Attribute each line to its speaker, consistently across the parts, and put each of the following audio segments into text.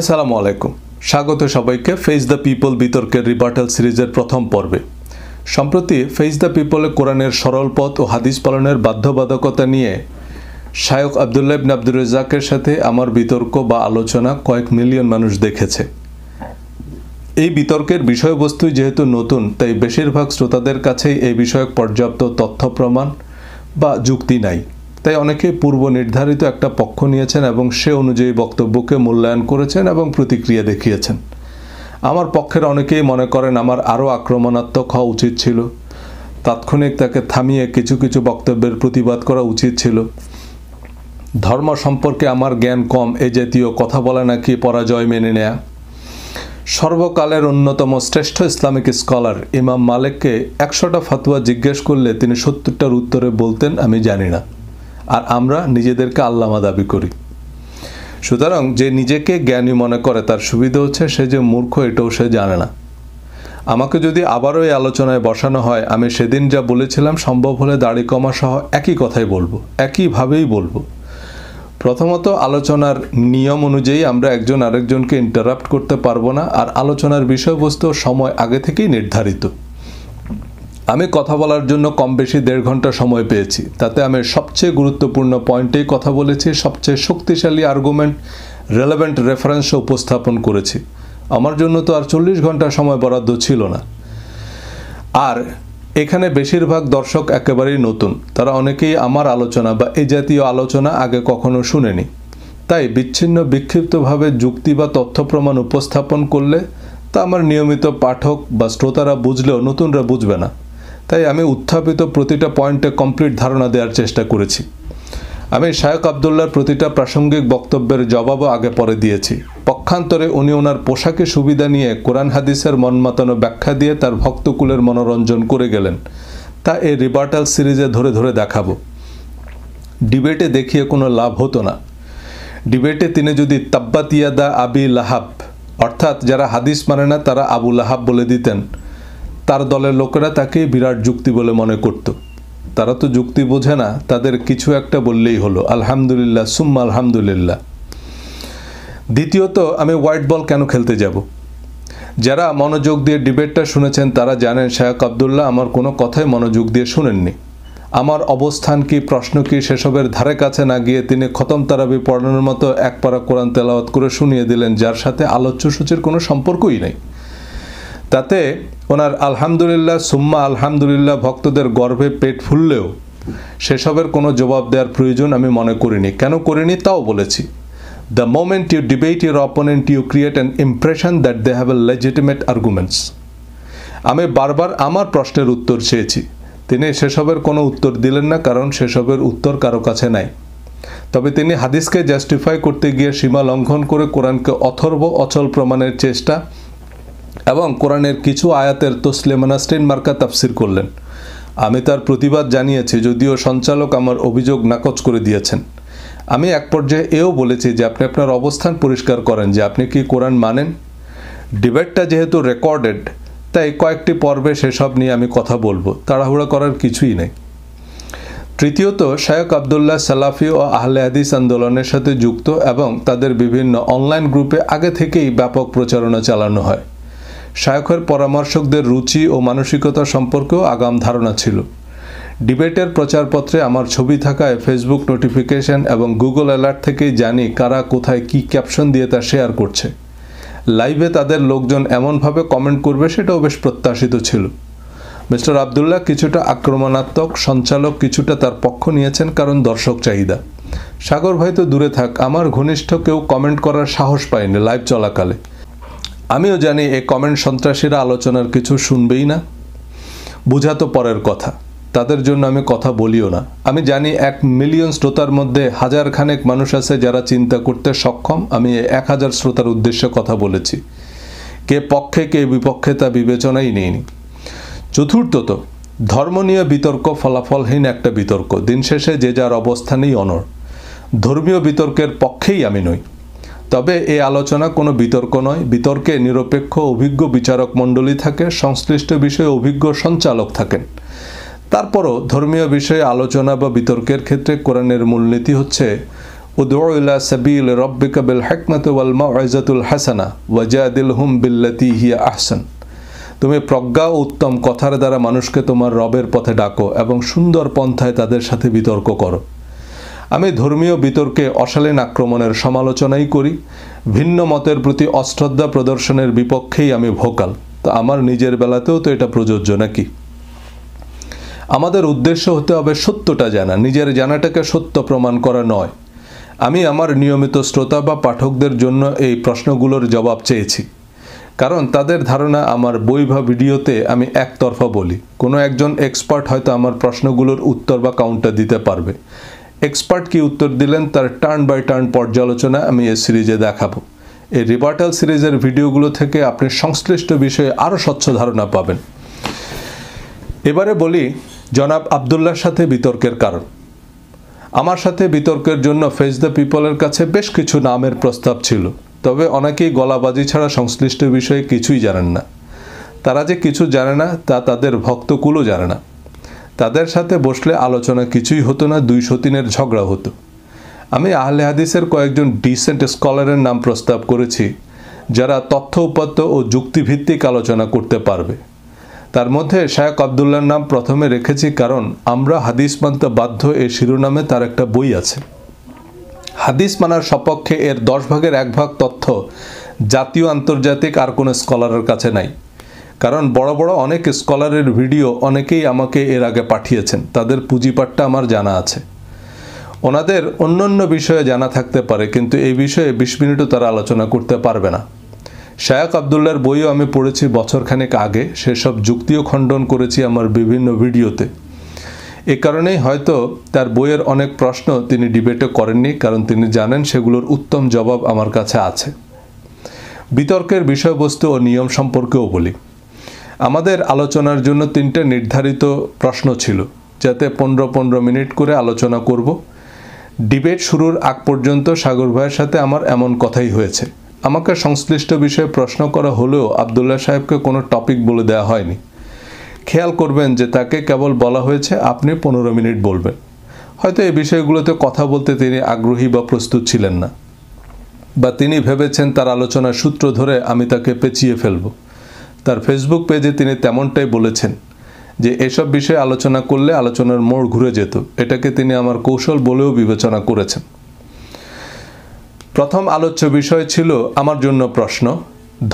Speaker 1: আসসালামু আলাইকুম স্বাগত সবাইকে ফেস দ্য পিপল বিতর্কের রিবার্টাল সিরিজের প্রথম পর্বে সম্প্রতি ফেস দ্য পিপলে কোরআনের সরল পথ ও হাদিস পালনের বাধ্যবাধকতা নিয়ে শায়ক আবদুল্লাহ ইবিন আব্দুর রেজাকের সাথে আমার বিতর্ক বা আলোচনা কয়েক মিলিয়ন মানুষ দেখেছে এই বিতর্কের বিষয়বস্তুই যেহেতু নতুন তাই বেশিরভাগ শ্রোতাদের কাছেই এই বিষয়ক পর্যাপ্ত তথ্য প্রমাণ বা যুক্তি নাই তাই অনেকে পূর্ব নির্ধারিত একটা পক্ষ নিয়েছেন এবং সে অনুযায়ী বক্তব্যকে মূল্যায়ন করেছেন এবং প্রতিক্রিয়া দেখিয়েছেন আমার পক্ষের অনেকেই মনে করেন আমার আরও আক্রমণাত্মক হওয়া উচিত ছিল তাৎক্ষণিক তাকে থামিয়ে কিছু কিছু বক্তব্যের প্রতিবাদ করা উচিত ছিল ধর্ম সম্পর্কে আমার জ্ঞান কম এ জাতীয় কথা বলা নাকি পরাজয় মেনে নেয়া সর্বকালের অন্যতম শ্রেষ্ঠ ইসলামিক স্কলার ইমাম মালিককে একশোটা ফতোয়া জিজ্ঞেস করলে তিনি সত্তরটার উত্তরে বলতেন আমি জানি না আর আমরা নিজেদেরকে আল্লামা দাবি করি সুতরাং যে নিজেকে জ্ঞানী মনে করে তার সুবিধা হচ্ছে সে যে মূর্খ এটাও সে জানে না আমাকে যদি আবারও এই আলোচনায় বসানো হয় আমি সেদিন যা বলেছিলাম সম্ভব হলে দাড়ি কমা সহ একই কথাই বলবো একইভাবেই বলবো প্রথমত আলোচনার নিয়ম অনুযায়ী আমরা একজন আরেকজনকে ইন্টারাপ্ট করতে পারবো না আর আলোচনার বিষয়বস্তু সময় আগে থেকেই নির্ধারিত আমি কথা বলার জন্য কম বেশি দেড় ঘন্টা সময় পেয়েছি তাতে আমি সবচেয়ে গুরুত্বপূর্ণ পয়েন্টেই কথা বলেছি সবচেয়ে শক্তিশালী আর্গুমেন্ট রেলেভেন্ট রেফারেন্স উপস্থাপন করেছি আমার জন্য তো আর চল্লিশ ঘন্টা সময় বরাদ্দ ছিল না আর এখানে বেশিরভাগ দর্শক একেবারেই নতুন তারা অনেকেই আমার আলোচনা বা এই জাতীয় আলোচনা আগে কখনো শুনেনি তাই বিচ্ছিন্ন বিক্ষিপ্তভাবে যুক্তি বা তথ্য প্রমাণ উপস্থাপন করলে তা আমার নিয়মিত পাঠক বা শ্রোতারা বুঝলেও নতুনরা বুঝবে না তাই আমি উত্থাপিত প্রতিটা পয়েন্টে কমপ্লিট ধারণা দেওয়ার চেষ্টা করেছি আমি শায়ক আবদুল্লার প্রতিটা প্রাসঙ্গিক বক্তব্যের জবাবও আগে পরে দিয়েছি পক্ষান্তরে উনি ওনার পোশাকে সুবিধা নিয়ে কোরআন হাদিসের মনমাতানো ব্যাখ্যা দিয়ে তার ভক্তকুলের মনোরঞ্জন করে গেলেন তা এই রিবার্টাল সিরিজে ধরে ধরে দেখাবো ডিবেটে দেখিয়ে কোনো লাভ হতো না ডিবেটে তিনি যদি তাব্বাতিয়াদা আবি লাহাব অর্থাৎ যারা হাদিস মানে না তারা আবু লাহাব বলে দিতেন তার দলের লোকেরা তাকে বিরাট যুক্তি বলে মনে করত তারা তো যুক্তি বোঝে না তাদের কিছু একটা বললেই হলো আলহামদুলিল্লাহ সুম্মা আলহামদুলিল্লাহ দ্বিতীয়ত আমি হোয়াইট বল কেন খেলতে যাব যারা মনোযোগ দিয়ে ডিবেটটা শুনেছেন তারা জানেন শেখ আবদুল্লাহ আমার কোনো কথাই মনোযোগ দিয়ে শুনেননি আমার অবস্থান কি প্রশ্ন কি সেসবের ধারে কাছে না গিয়ে তিনি খতম তারাবি পড়ানোর মতো একপাড়া কোরআন তেলাওয়াত করে শুনিয়ে দিলেন যার সাথে আলোচ্য সূচির কোনো সম্পর্কই নেই তাতে ওনার আলহামদুলিল্লাহ সুম্মা আলহামদুলিল্লাহ ভক্তদের গর্ভে পেট ফুললেও সেসবের কোনো জবাব দেওয়ার প্রয়োজন আমি মনে করিনি কেন করিনি তাও বলেছি the moment you debate your opponent you create an impression that they have a legitimate arguments আমি বারবার আমার প্রশ্নের উত্তর চেয়েছি তিনি সেসবের কোনো উত্তর দিলেন না কারণ সেসবের উত্তর কারো কাছে নাই তবে তিনি হাদিসকে জাস্টিফাই করতে গিয়ে সীমা লঙ্ঘন করে কোরআনকে অথর্ব অচল প্রমাণের চেষ্টা এবং কোরআনের কিছু আয়াতের তোসলেমানা স্টেনমার্কা মার্কা তাফসির করলেন আমি তার প্রতিবাদ জানিয়েছি যদিও সঞ্চালক আমার অভিযোগ নাকচ করে দিয়েছেন আমি এক পর্যায়ে এও বলেছি যে আপনি আপনার অবস্থান পরিষ্কার করেন যে আপনি কি কোরআন মানেন ডিবেটটা যেহেতু রেকর্ডেড তাই কয়েকটি পর্বে সেসব নিয়ে আমি কথা বলবো তাড়াহুড়া করার কিছুই নেই তৃতীয়ত শায়ক আবদুল্লাহ সালাফি ও আহলে হাদিস আন্দোলনের সাথে যুক্ত এবং তাদের বিভিন্ন অনলাইন গ্রুপে আগে থেকেই ব্যাপক প্রচারণা চালানো হয় শায়খের পরামর্শকদের রুচি ও মানসিকতা সম্পর্কেও আগাম ধারণা ছিল ডিবেটের প্রচারপত্রে আমার ছবি থাকায় ফেসবুক নোটিফিকেশন এবং গুগল অ্যালার্ট থেকেই জানি কারা কোথায় কি ক্যাপশন দিয়ে তা শেয়ার করছে লাইভে তাদের লোকজন এমনভাবে কমেন্ট করবে সেটাও বেশ প্রত্যাশিত ছিল মিস্টার আবদুল্লাহ কিছুটা আক্রমণাত্মক সঞ্চালক কিছুটা তার পক্ষ নিয়েছেন কারণ দর্শক চাহিদা সাগর ভাই তো দূরে থাক আমার ঘনিষ্ঠ কেউ কমেন্ট করার সাহস পায়নি লাইভ চলাকালে আমিও জানি এ কমেন্ট সন্ত্রাসীরা আলোচনার কিছু শুনবেই না বোঝা তো পরের কথা তাদের জন্য আমি কথা বলিও না আমি জানি এক মিলিয়ন শ্রোতার মধ্যে হাজার খানেক মানুষ আছে যারা চিন্তা করতে সক্ষম আমি এক হাজার শ্রোতার উদ্দেশ্যে কথা বলেছি কে পক্ষে কে বিপক্ষে তা বিবেচনাই নেইনি চতুর্থত ধর্ম নিয়ে বিতর্ক ফলাফলহীন একটা বিতর্ক দিন শেষে যে যার অবস্থানেই অনর ধর্মীয় বিতর্কের পক্ষেই আমি নই তবে এই আলোচনা কোনো বিতর্ক নয় বিতর্কে নিরপেক্ষ অভিজ্ঞ বিচারক মণ্ডলী থাকে সংশ্লিষ্ট বিষয়ে অভিজ্ঞ সঞ্চালক থাকেন তারপরও ধর্মীয় বিষয়ে আলোচনা বা বিতর্কের ক্ষেত্রে কোরআনের মূলনীতি হচ্ছে উদৌলা সাবিল রব্বিকা বিল হেকমত হাসানা ওয়াজাদিল হুম বিল্লাতি হিয়া আহসান তুমি প্রজ্ঞা ও উত্তম কথার দ্বারা মানুষকে তোমার রবের পথে ডাকো এবং সুন্দর পন্থায় তাদের সাথে বিতর্ক করো আমি ধর্মীয় বিতর্কে অশালীন আক্রমণের সমালোচনাই করি ভিন্ন মতের প্রতি অশ্রদ্ধা প্রদর্শনের বিপক্ষেই আমি ভোকাল তো আমার নিজের বেলাতেও তো এটা প্রযোজ্য নাকি আমাদের উদ্দেশ্য হতে হবে সত্যটা জানা নিজের জানাটাকে সত্য প্রমাণ করা নয় আমি আমার নিয়মিত শ্রোতা বা পাঠকদের জন্য এই প্রশ্নগুলোর জবাব চেয়েছি কারণ তাদের ধারণা আমার বই বা ভিডিওতে আমি একতরফা বলি কোনো একজন এক্সপার্ট হয়তো আমার প্রশ্নগুলোর উত্তর বা কাউন্টার দিতে পারবে এক্সপার্ট কি উত্তর দিলেন তার টার্ন বাই টার্ন পর্যালোচনা আমি এই সিরিজে দেখাবো এই রিবার্টাল সিরিজের ভিডিওগুলো থেকে আপনি সংশ্লিষ্ট বিষয়ে আরও স্বচ্ছ ধারণা পাবেন এবারে বলি জনাব আবদুল্লার সাথে বিতর্কের কারণ আমার সাথে বিতর্কের জন্য ফেস দ্য পিপলের কাছে বেশ কিছু নামের প্রস্তাব ছিল তবে অনেকেই গলাবাজি ছাড়া সংশ্লিষ্ট বিষয়ে কিছুই জানেন না তারা যে কিছু জানে না তা তাদের ভক্তকুলও জানে না তাদের সাথে বসলে আলোচনা কিছুই হতো না দুই সতীনের ঝগড়া হতো আমি আহলে হাদিসের কয়েকজন ডিসেন্ট স্কলারের নাম প্রস্তাব করেছি যারা তথ্য উপাত্ত ও যুক্তিভিত্তিক আলোচনা করতে পারবে তার মধ্যে শায়ক আবদুল্লার নাম প্রথমে রেখেছি কারণ আমরা হাদিস মানতে বাধ্য এ শিরোনামে তার একটা বই আছে হাদিস মানার সপক্ষে এর দশ ভাগের এক ভাগ তথ্য জাতীয় আন্তর্জাতিক আর কোনো স্কলারের কাছে নাই কারণ বড় বড় অনেক স্কলারের ভিডিও অনেকেই আমাকে এর আগে পাঠিয়েছেন তাদের পুঁজিপাটটা আমার জানা আছে ওনাদের অন্য অন্য বিষয়ে জানা থাকতে পারে কিন্তু এই বিষয়ে বিশ মিনিটও তারা আলোচনা করতে পারবে না শায়াক আবদুল্লার বইও আমি পড়েছি বছরখানেক আগে সেসব যুক্তিও খণ্ডন করেছি আমার বিভিন্ন ভিডিওতে এ কারণেই হয়তো তার বইয়ের অনেক প্রশ্ন তিনি ডিবেটে করেননি কারণ তিনি জানেন সেগুলোর উত্তম জবাব আমার কাছে আছে বিতর্কের বিষয়বস্তু ও নিয়ম সম্পর্কেও বলি আমাদের আলোচনার জন্য তিনটে নির্ধারিত প্রশ্ন ছিল যাতে পনেরো পনেরো মিনিট করে আলোচনা করব ডিবেট শুরুর আগ পর্যন্ত সাগর ভাইয়ের সাথে আমার এমন কথাই হয়েছে আমাকে সংশ্লিষ্ট বিষয়ে প্রশ্ন করা হলেও আবদুল্লাহ সাহেবকে কোনো টপিক বলে দেওয়া হয়নি খেয়াল করবেন যে তাকে কেবল বলা হয়েছে আপনি পনেরো মিনিট বলবেন হয়তো এই বিষয়গুলোতে কথা বলতে তিনি আগ্রহী বা প্রস্তুত ছিলেন না বা তিনি ভেবেছেন তার আলোচনার সূত্র ধরে আমি তাকে পেঁচিয়ে ফেলবো তার ফেসবুক পেজে তিনি তেমনটাই বলেছেন যে এসব বিষয়ে আলোচনা করলে আলোচনার মোড় ঘুরে যেত এটাকে তিনি আমার কৌশল বলেও বিবেচনা করেছেন প্রথম আলোচ্য বিষয় ছিল আমার জন্য প্রশ্ন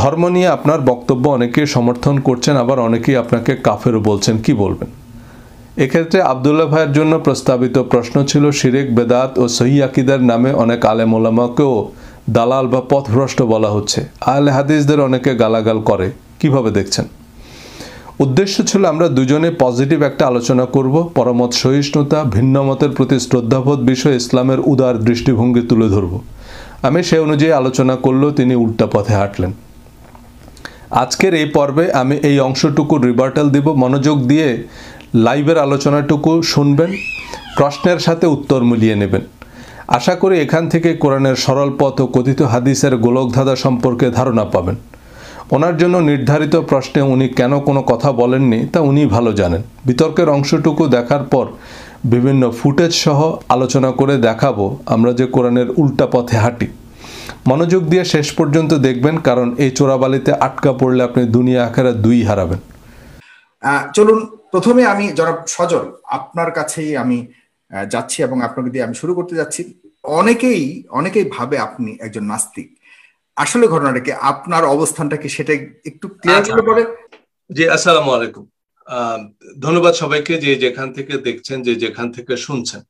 Speaker 1: ধর্ম নিয়ে আপনার বক্তব্য অনেকে সমর্থন করছেন আবার অনেকেই আপনাকে কাফেরও বলছেন কি বলবেন এক্ষেত্রে আবদুল্লাহ ভাইয়ের জন্য প্রস্তাবিত প্রশ্ন ছিল শিরেক বেদাত ও সহি আকিদার নামে অনেক আলেমোলামাকেও দালাল বা পথভ্রষ্ট বলা হচ্ছে আল হাদিসদের অনেকে গালাগাল করে কিভাবে দেখছেন উদ্দেশ্য ছিল আমরা দুজনে পজিটিভ একটা আলোচনা করব পরমত সহিষ্ণুতা ভিন্নমতের প্রতি শ্রদ্ধাবোধ বিষয়ে ইসলামের উদার দৃষ্টিভঙ্গি তুলে ধরব আমি সে অনুযায়ী আলোচনা করলেও তিনি উল্টা পথে হাঁটলেন আজকের এই পর্বে আমি এই অংশটুকু রিবার্টাল দিব মনোযোগ দিয়ে লাইভের আলোচনাটুকু শুনবেন প্রশ্নের সাথে উত্তর মিলিয়ে নেবেন আশা করি এখান থেকে কোরআনের সরল পথ ও কথিত হাদিসের গোলকধাঁধা সম্পর্কে ধারণা পাবেন ওনার জন্য নির্ধারিত প্রশ্নে উনি কেন কোনো কথা বলেননি তা উনি ভালো জানেন বিতর্কের অংশটুকু দেখার পর বিভিন্ন ফুটেজ সহ আলোচনা করে দেখাবো আমরা যে কোরআনের উল্টা পথে হাঁটি মনোযোগ দিয়ে শেষ পর্যন্ত দেখবেন কারণ এই চোরাবালিতে আটকা পড়লে আপনি দুনিয়া আখেরা দুই হারাবেন
Speaker 2: চলুন প্রথমে আমি জনাব সজল আপনার কাছেই আমি যাচ্ছি এবং আপনাকে দিয়ে আমি শুরু করতে যাচ্ছি অনেকেই অনেকেই ভাবে আপনি একজন নাস্তিক আসলে ঘটনাটা কি আপনার অবস্থানটা কি সেটা
Speaker 1: একটু আচ্ছা। ক্লিয়ার জি আসসালামু আলাইকুম ধন্যবাদ সবাইকে যে যেখান থেকে দেখছেন যে যেখান থেকে শুনছেন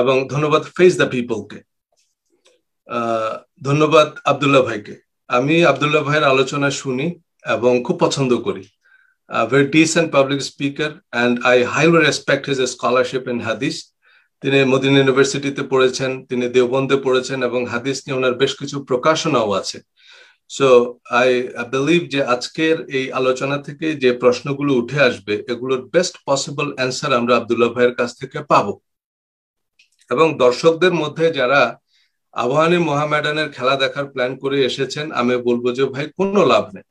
Speaker 1: এবং ধন্যবাদ ফেস দ্য পিপলকে ধন্যবাদ আবদুল্লাহ ভাইকে আমি আবদুল্লাহ ভাইয়ের আলোচনা শুনি এবং খুব পছন্দ করি very decent public speaker and I highly respect his scholarship in হাদিস তিনি মদিনা ইউনিভার্সিটিতে পড়েছেন তিনি দেওবন্দে পড়েছেন এবং হাদিস নিয়ে ওনার বেশ কিছু প্রকাশনাও আছে সো আই বিলিভ যে আজকের এই আলোচনা থেকে যে প্রশ্নগুলো উঠে আসবে এগুলোর বেস্ট পসিবল অ্যান্সার আমরা আবদুল্লাহ ভাইয়ের কাছ থেকে পাবো এবং দর্শকদের মধ্যে যারা আবহানি মোহামেডানের খেলা দেখার প্ল্যান করে এসেছেন আমি বলবো যে ভাই কোনো লাভ নেই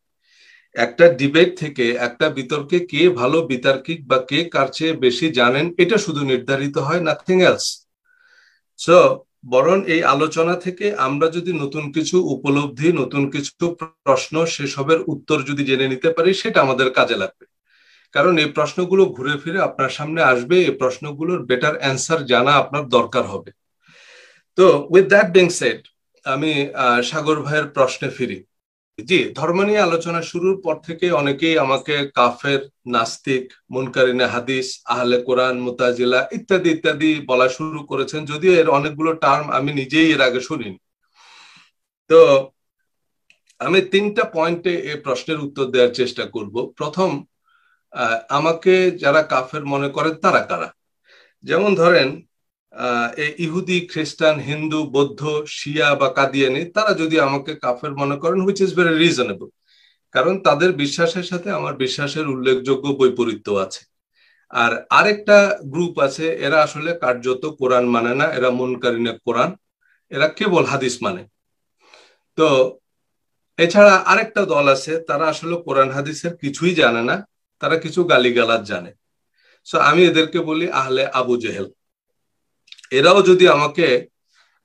Speaker 1: একটা ডিবেট থেকে একটা বিতর্কে কে ভালো বিতার্কিক বা কে কার চেয়ে বেশি জানেন এটা শুধু নির্ধারিত হয় নাথিং এলস সো বরং এই আলোচনা থেকে আমরা যদি নতুন কিছু উপলব্ধি নতুন কিছু প্রশ্ন সেসবের উত্তর যদি জেনে নিতে পারি সেটা আমাদের কাজে লাগবে কারণ এই প্রশ্নগুলো ঘুরে ফিরে আপনার সামনে আসবে এই প্রশ্নগুলোর বেটার অ্যান্সার জানা আপনার দরকার হবে তো উইথ দ্যাট বিং সেট আমি সাগর ভাইয়ের প্রশ্নে ফিরি জি ধর্ম নিয়ে আলোচনা শুরুর পর থেকে অনেকেই আমাকে কাফের নাস্তিক মুনকারিনে হাদিস আহলে কোরআন মুতাজিলা ইত্যাদি ইত্যাদি বলা শুরু করেছেন যদিও এর অনেকগুলো টার্ম আমি নিজেই এর আগে শুনিনি তো আমি তিনটা পয়েন্টে এই প্রশ্নের উত্তর দেওয়ার চেষ্টা করব প্রথম আমাকে যারা কাফের মনে করেন তারা কারা যেমন ধরেন ইহুদি খ্রিস্টান হিন্দু বৌদ্ধ শিয়া বা কাদিয়ানি তারা যদি আমাকে কাফের মনে করেন হুইচ ইজ ভেরি রিজনেবল কারণ তাদের বিশ্বাসের সাথে আমার বিশ্বাসের উল্লেখযোগ্য বৈপরীত্য আছে আর আরেকটা গ্রুপ আছে এরা আসলে কার্যত কোরআন মানে না এরা মনকারিনে কোরআন এরা কেবল হাদিস মানে তো এছাড়া আরেকটা দল আছে তারা আসলে কোরআন হাদিসের কিছুই জানে না তারা কিছু গালিগালাজ জানে সো আমি এদেরকে বলি আহলে আবু জেহেল এরাও যদি আমাকে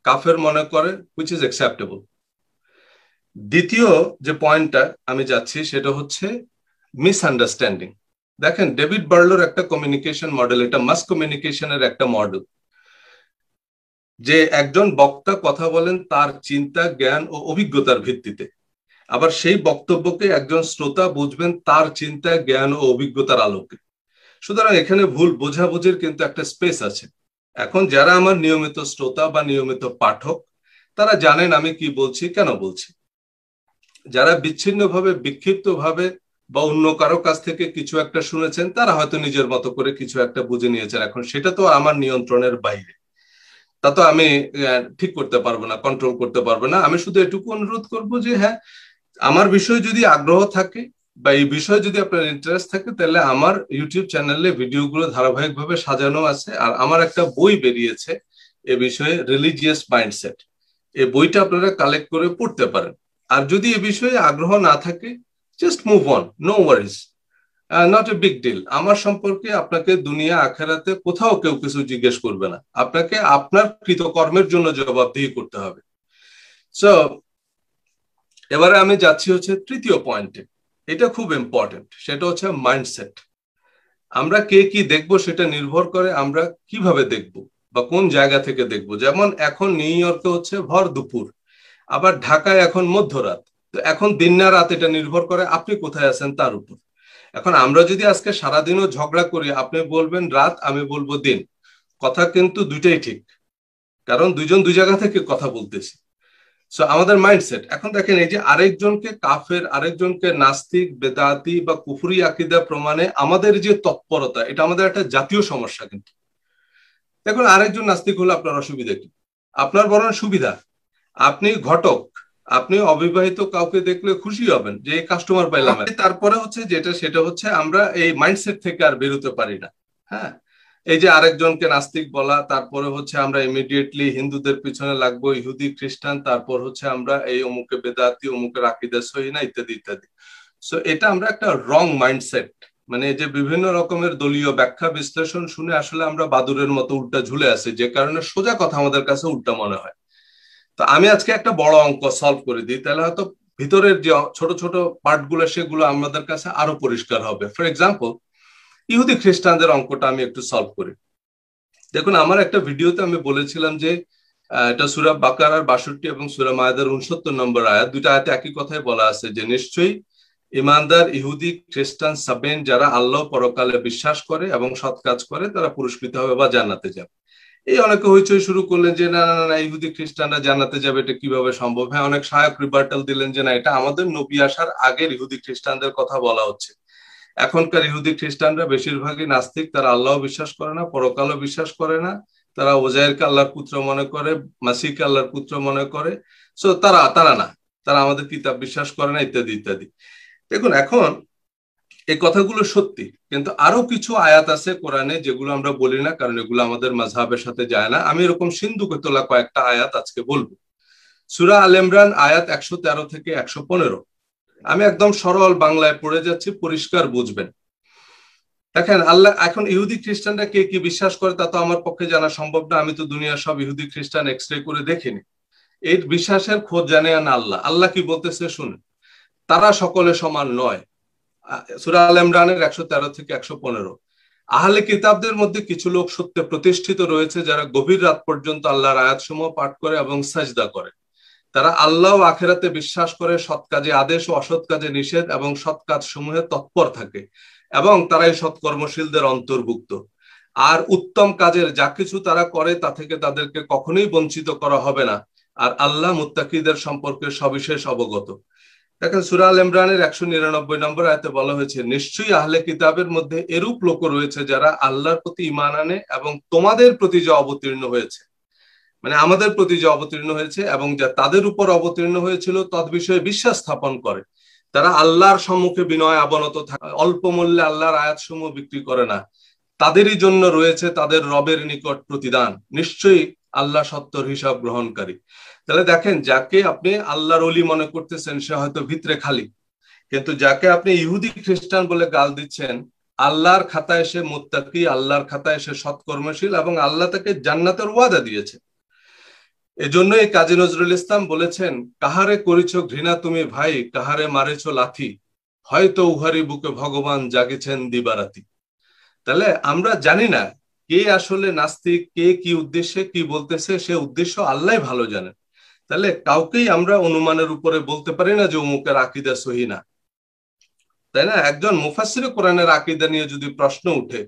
Speaker 1: কাফের মনে করে উইচ ইজ অ্যাকসেপ্টেবল দ্বিতীয় যে পয়েন্টটা আমি যাচ্ছি সেটা হচ্ছে মিসআন্ডারস্ট্যান্ডিং দেখেন ডেভিড বার্লোর একটা কমিউনিকেশন মডেল এটা মাস কমিউনিকেশনের একটা মডেল যে একজন বক্তা কথা বলেন তার চিন্তা জ্ঞান ও অভিজ্ঞতার ভিত্তিতে আবার সেই বক্তব্যকে একজন শ্রোতা বুঝবেন তার চিন্তা জ্ঞান ও অভিজ্ঞতার আলোকে সুতরাং এখানে ভুল বোঝাবুঝির কিন্তু একটা স্পেস আছে এখন যারা আমার নিয়মিত শ্রোতা বা নিয়মিত পাঠক তারা জানেন আমি কি বলছি কেন বলছি যারা বিচ্ছিন্নভাবে বিক্ষিপ্তভাবে বা অন্য কারো কাছ থেকে কিছু একটা শুনেছেন তারা হয়তো নিজের মতো করে কিছু একটা বুঝে নিয়েছেন এখন সেটা তো আমার নিয়ন্ত্রণের বাইরে তা তো আমি ঠিক করতে পারবো না কন্ট্রোল করতে পারবো না আমি শুধু এটুকু অনুরোধ করব যে হ্যাঁ আমার বিষয়ে যদি আগ্রহ থাকে বা এই বিষয়ে যদি আপনার ইন্টারেস্ট থাকে তাহলে আমার ইউটিউব চ্যানেলে ভিডিওগুলো ধারাবাহিকভাবে সাজানো আছে আর আমার একটা বই বেরিয়েছে এ বিষয়ে রিলিজিয়াস মাইন্ডসেট এই বইটা আপনারা কালেক্ট করে পড়তে পারেন আর যদি এ বিষয়ে আগ্রহ না থাকে just move on no worries not a big deal আমার সম্পর্কে আপনাকে দুনিয়া আখেরাতে কোথাও কেউ কিছু জিজ্ঞেস করবে না আপনাকে আপনার কৃতকর্মের জন্য জবাবদিহি করতে হবে সো এবারে আমি যাচ্ছি হচ্ছে তৃতীয় পয়েন্টে এটা খুব ইম্পর্টেন্ট সেটা হচ্ছে মাইন্ডসেট আমরা কে কি দেখব সেটা নির্ভর করে আমরা কিভাবে দেখব বা কোন জায়গা থেকে দেখব যেমন এখন নিউ ইয়র্কে হচ্ছে ভর দুপুর আবার ঢাকায় এখন মধ্যরাত তো এখন দিন না রাত এটা নির্ভর করে আপনি কোথায় আছেন তার উপর এখন আমরা যদি আজকে সারাদিনও ঝগড়া করি আপনি বলবেন রাত আমি বলবো দিন কথা কিন্তু দুইটাই ঠিক কারণ দুইজন দুই জায়গা থেকে কথা বলতেছি সো আমাদের মাইন্ডসেট এখন দেখেন এই যে আরেকজনকে কাফের আরেকজনকে নাস্তিক বেদাতি বা কুফুরি আকিদা প্রমাণে আমাদের যে তৎপরতা এটা আমাদের একটা জাতীয় সমস্যা কিন্তু দেখুন আরেকজন নাস্তিক হলে আপনার অসুবিধা কি আপনার বরং সুবিধা আপনি ঘটক আপনি অবিবাহিত কাউকে দেখলে খুশি হবেন যে কাস্টমার পাইলাম তারপরে হচ্ছে যেটা সেটা হচ্ছে আমরা এই মাইন্ডসেট থেকে আর বেরোতে পারি না হ্যাঁ এই যে আরেকজনকে নাস্তিক বলা তারপরে হচ্ছে আমরা ইমিডিয়েটলি হিন্দুদের পিছনে লাগবো ইহুদি খ্রিস্টান তারপর হচ্ছে আমরা এই অমুকে বেদাতি অমুকে রাকিদা সহিনা ইত্যাদি ইত্যাদি সো এটা আমরা একটা রং মাইন্ডসেট মানে যে বিভিন্ন রকমের দলীয় ব্যাখ্যা বিশ্লেষণ শুনে আসলে আমরা বাদুরের মতো উল্টা ঝুলে আসি যে কারণে সোজা কথা আমাদের কাছে উল্টা মনে হয় তো আমি আজকে একটা বড় অঙ্ক সলভ করে দিই তাহলে হয়তো ভিতরের যে ছোট ছোট পার্টগুলো সেগুলো আমাদের কাছে আরো পরিষ্কার হবে ফর এক্সাম্পল ইহুদি খ্রিস্টানদের অঙ্কটা আমি একটু সলভ করি দেখুন আমার একটা ভিডিওতে আমি বলেছিলাম যে এটা সুরা বাকারার বাষট্টি এবং সুরা মায়াদার উনসত্তর নম্বর আয়াত দুটা আয়াতে একই কথাই বলা আছে যে নিশ্চয়ই ইমানদার ইহুদি খ্রিস্টান সাবেন যারা আল্লাহ পরকালে বিশ্বাস করে এবং সৎ কাজ করে তারা পুরস্কৃত হবে বা জানাতে যাবে এই অনেকে হইচই শুরু করলেন যে না না না ইহুদি খ্রিস্টানরা জানাতে যাবে এটা কিভাবে সম্ভব হ্যাঁ অনেক সহায়ক রিভার্টাল দিলেন যে না এটা আমাদের নবী আসার আগের ইহুদি খ্রিস্টানদের কথা বলা হচ্ছে এখনকার ইহুদি খ্রিস্টানরা বেশিরভাগই নাস্তিক তারা আল্লাহ বিশ্বাস করে না পরকালও বিশ্বাস করে না তারা ওজায়েরকে আল্লাহর পুত্র মনে করে মাসিকে আল্লাহর পুত্র মনে করে সো তারা তারা না তারা আমাদের কিতাব বিশ্বাস করে না ইত্যাদি ইত্যাদি দেখুন এখন এই কথাগুলো সত্যি কিন্তু আরো কিছু আয়াত আছে কোরআনে যেগুলো আমরা বলি না কারণ এগুলো আমাদের মাঝহাবের সাথে যায় না আমি এরকম সিন্ধুকে তোলা কয়েকটা আয়াত আজকে বলবো সুরা আল ইমরান আয়াত একশো তেরো থেকে একশো পনেরো আমি একদম সরল বাংলায় পড়ে যাচ্ছি পরিষ্কার বুঝবেন দেখেন আল্লাহ এখন ইহুদি খ্রিস্টানরা কে কি বিশ্বাস করে তা তো আমার পক্ষে জানা সম্ভব না আমি তো দুনিয়ার সব ইহুদি খ্রিস্টান এক্স রে করে দেখিনি এর বিশ্বাসের খোঁজ জানে না আল্লাহ আল্লাহ কি বলতেছে শুনে তারা সকলে সমান নয় সুরা আল ইমরানের একশো তেরো থেকে একশো পনেরো আহলে কিতাবদের মধ্যে কিছু লোক সত্যে প্রতিষ্ঠিত রয়েছে যারা গভীর রাত পর্যন্ত আল্লাহর আয়াতসমূহ পাঠ করে এবং সাজদা করে তারা আল্লাহ আখেরাতে বিশ্বাস করে সৎ কাজে আদেশ ও অসৎ কাজে নিষেধ এবং সৎ কাজ সমূহে তৎপর থাকে এবং তারাই সৎকর্মশীলদের অন্তর্ভুক্ত আর উত্তম কাজের যা কিছু তারা করে তা থেকে তাদেরকে কখনোই বঞ্চিত করা হবে না আর আল্লাহ মুত্তাকিদের সম্পর্কে সবিশেষ অবগত দেখেন সুরাল ইমরানের একশো নিরানব্বই নম্বর আয়তে বলা হয়েছে নিশ্চয়ই আহলে কিতাবের মধ্যে এরূপ লোক রয়েছে যারা আল্লাহর প্রতি ইমান আনে এবং তোমাদের প্রতি যা অবতীর্ণ হয়েছে মানে আমাদের প্রতি যে অবতীর্ণ হয়েছে এবং যা তাদের উপর অবতীর্ণ হয়েছিল তদ বিষয়ে বিশ্বাস স্থাপন করে তারা আল্লাহর সম্মুখে বিনয় অবনত থাকে অল্প মূল্যে আল্লাহর আয়াত সমূহ বিক্রি করে না তাদেরই জন্য রয়েছে তাদের রবের নিকট প্রতিদান নিশ্চয়ই আল্লাহ সত্তর হিসাব গ্রহণকারী তাহলে দেখেন যাকে আপনি আল্লাহর অলি মনে করতেছেন সে হয়তো ভিতরে খালি কিন্তু যাকে আপনি ইহুদি খ্রিস্টান বলে গাল দিচ্ছেন আল্লাহর খাতায় সে মোত্তাকি আল্লাহর খাতায় সে সৎকর্মশীল এবং আল্লাহ তাকে জান্নাতের ওয়াদা দিয়েছে এজন্যই কাজী নজরুল ইসলাম বলেছেন কাহারে করিছ ঘৃণা তুমি ভাই কাহারে মারেছ লাথি হয়তো উহারি বুকে ভগবান জাগেছেন দিবারাতি তাহলে আমরা জানি না কে আসলে নাস্তিক কে কি উদ্দেশ্যে কি বলতেছে সে উদ্দেশ্য আল্লাহ ভালো জানেন তাহলে কাউকেই আমরা অনুমানের উপরে বলতে পারি না যে অমুকের আকিদা সহি না তাই না একজন মুফাসির কোরআনের আকিদা নিয়ে যদি প্রশ্ন উঠে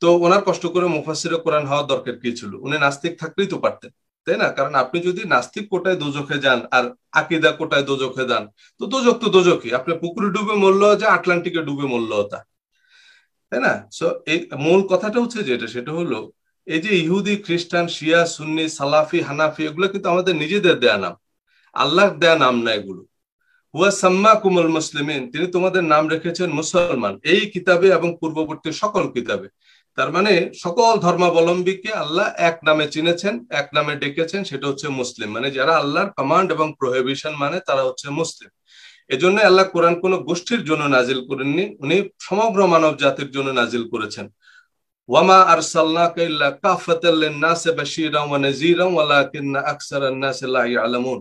Speaker 1: তো ওনার কষ্ট করে মুফাসির কোরআন হওয়ার দরকার কি ছিল উনি নাস্তিক থাকলেই তো পারতেন তাই না কারণ আপনি যদি নাস্তিক কোটায় দোজখে যান আর আকিদা কোটায় দোজখে যান তো দোজক তো দোজকই আপনি পুকুরে ডুবে মরল যে আটলান্টিকে ডুবে মরল তা তাই না সো এই মূল কথাটা হচ্ছে যেটা সেটা হলো এই যে ইহুদি খ্রিস্টান শিয়া সুন্নি সালাফি হানাফি এগুলো কিন্তু আমাদের নিজেদের দেয়া নাম আল্লাহর দেয়া নাম না এগুলো হুয়া সাম্মা কুমল মুসলিমিন তিনি তোমাদের নাম রেখেছেন মুসলমান এই কিতাবে এবং পূর্ববর্তী সকল কিতাবে তার মানে সকল ধর্মাবলম্বীকে আল্লাহ এক নামে চিনেছেন এক নামে ডেকেছেন সেটা হচ্ছে মুসলিম মানে যারা আল্লাহর কমান্ড এবং প্রোহেবিশন মানে তারা হচ্ছে মুসলিম এজন্য আল্লাহ কোরআন কোন গোষ্ঠীর জন্য নাজিল করেননি উনি সমগ্র মানব জাতির জন্য নাজিল করেছেন ওয়ামা আর ইল্লা কাফাতাল লিন-নাসি ওয়া নাযীরাও ওয়ালাকিন্না আকসারান-নাসি লা ইয়ালামুন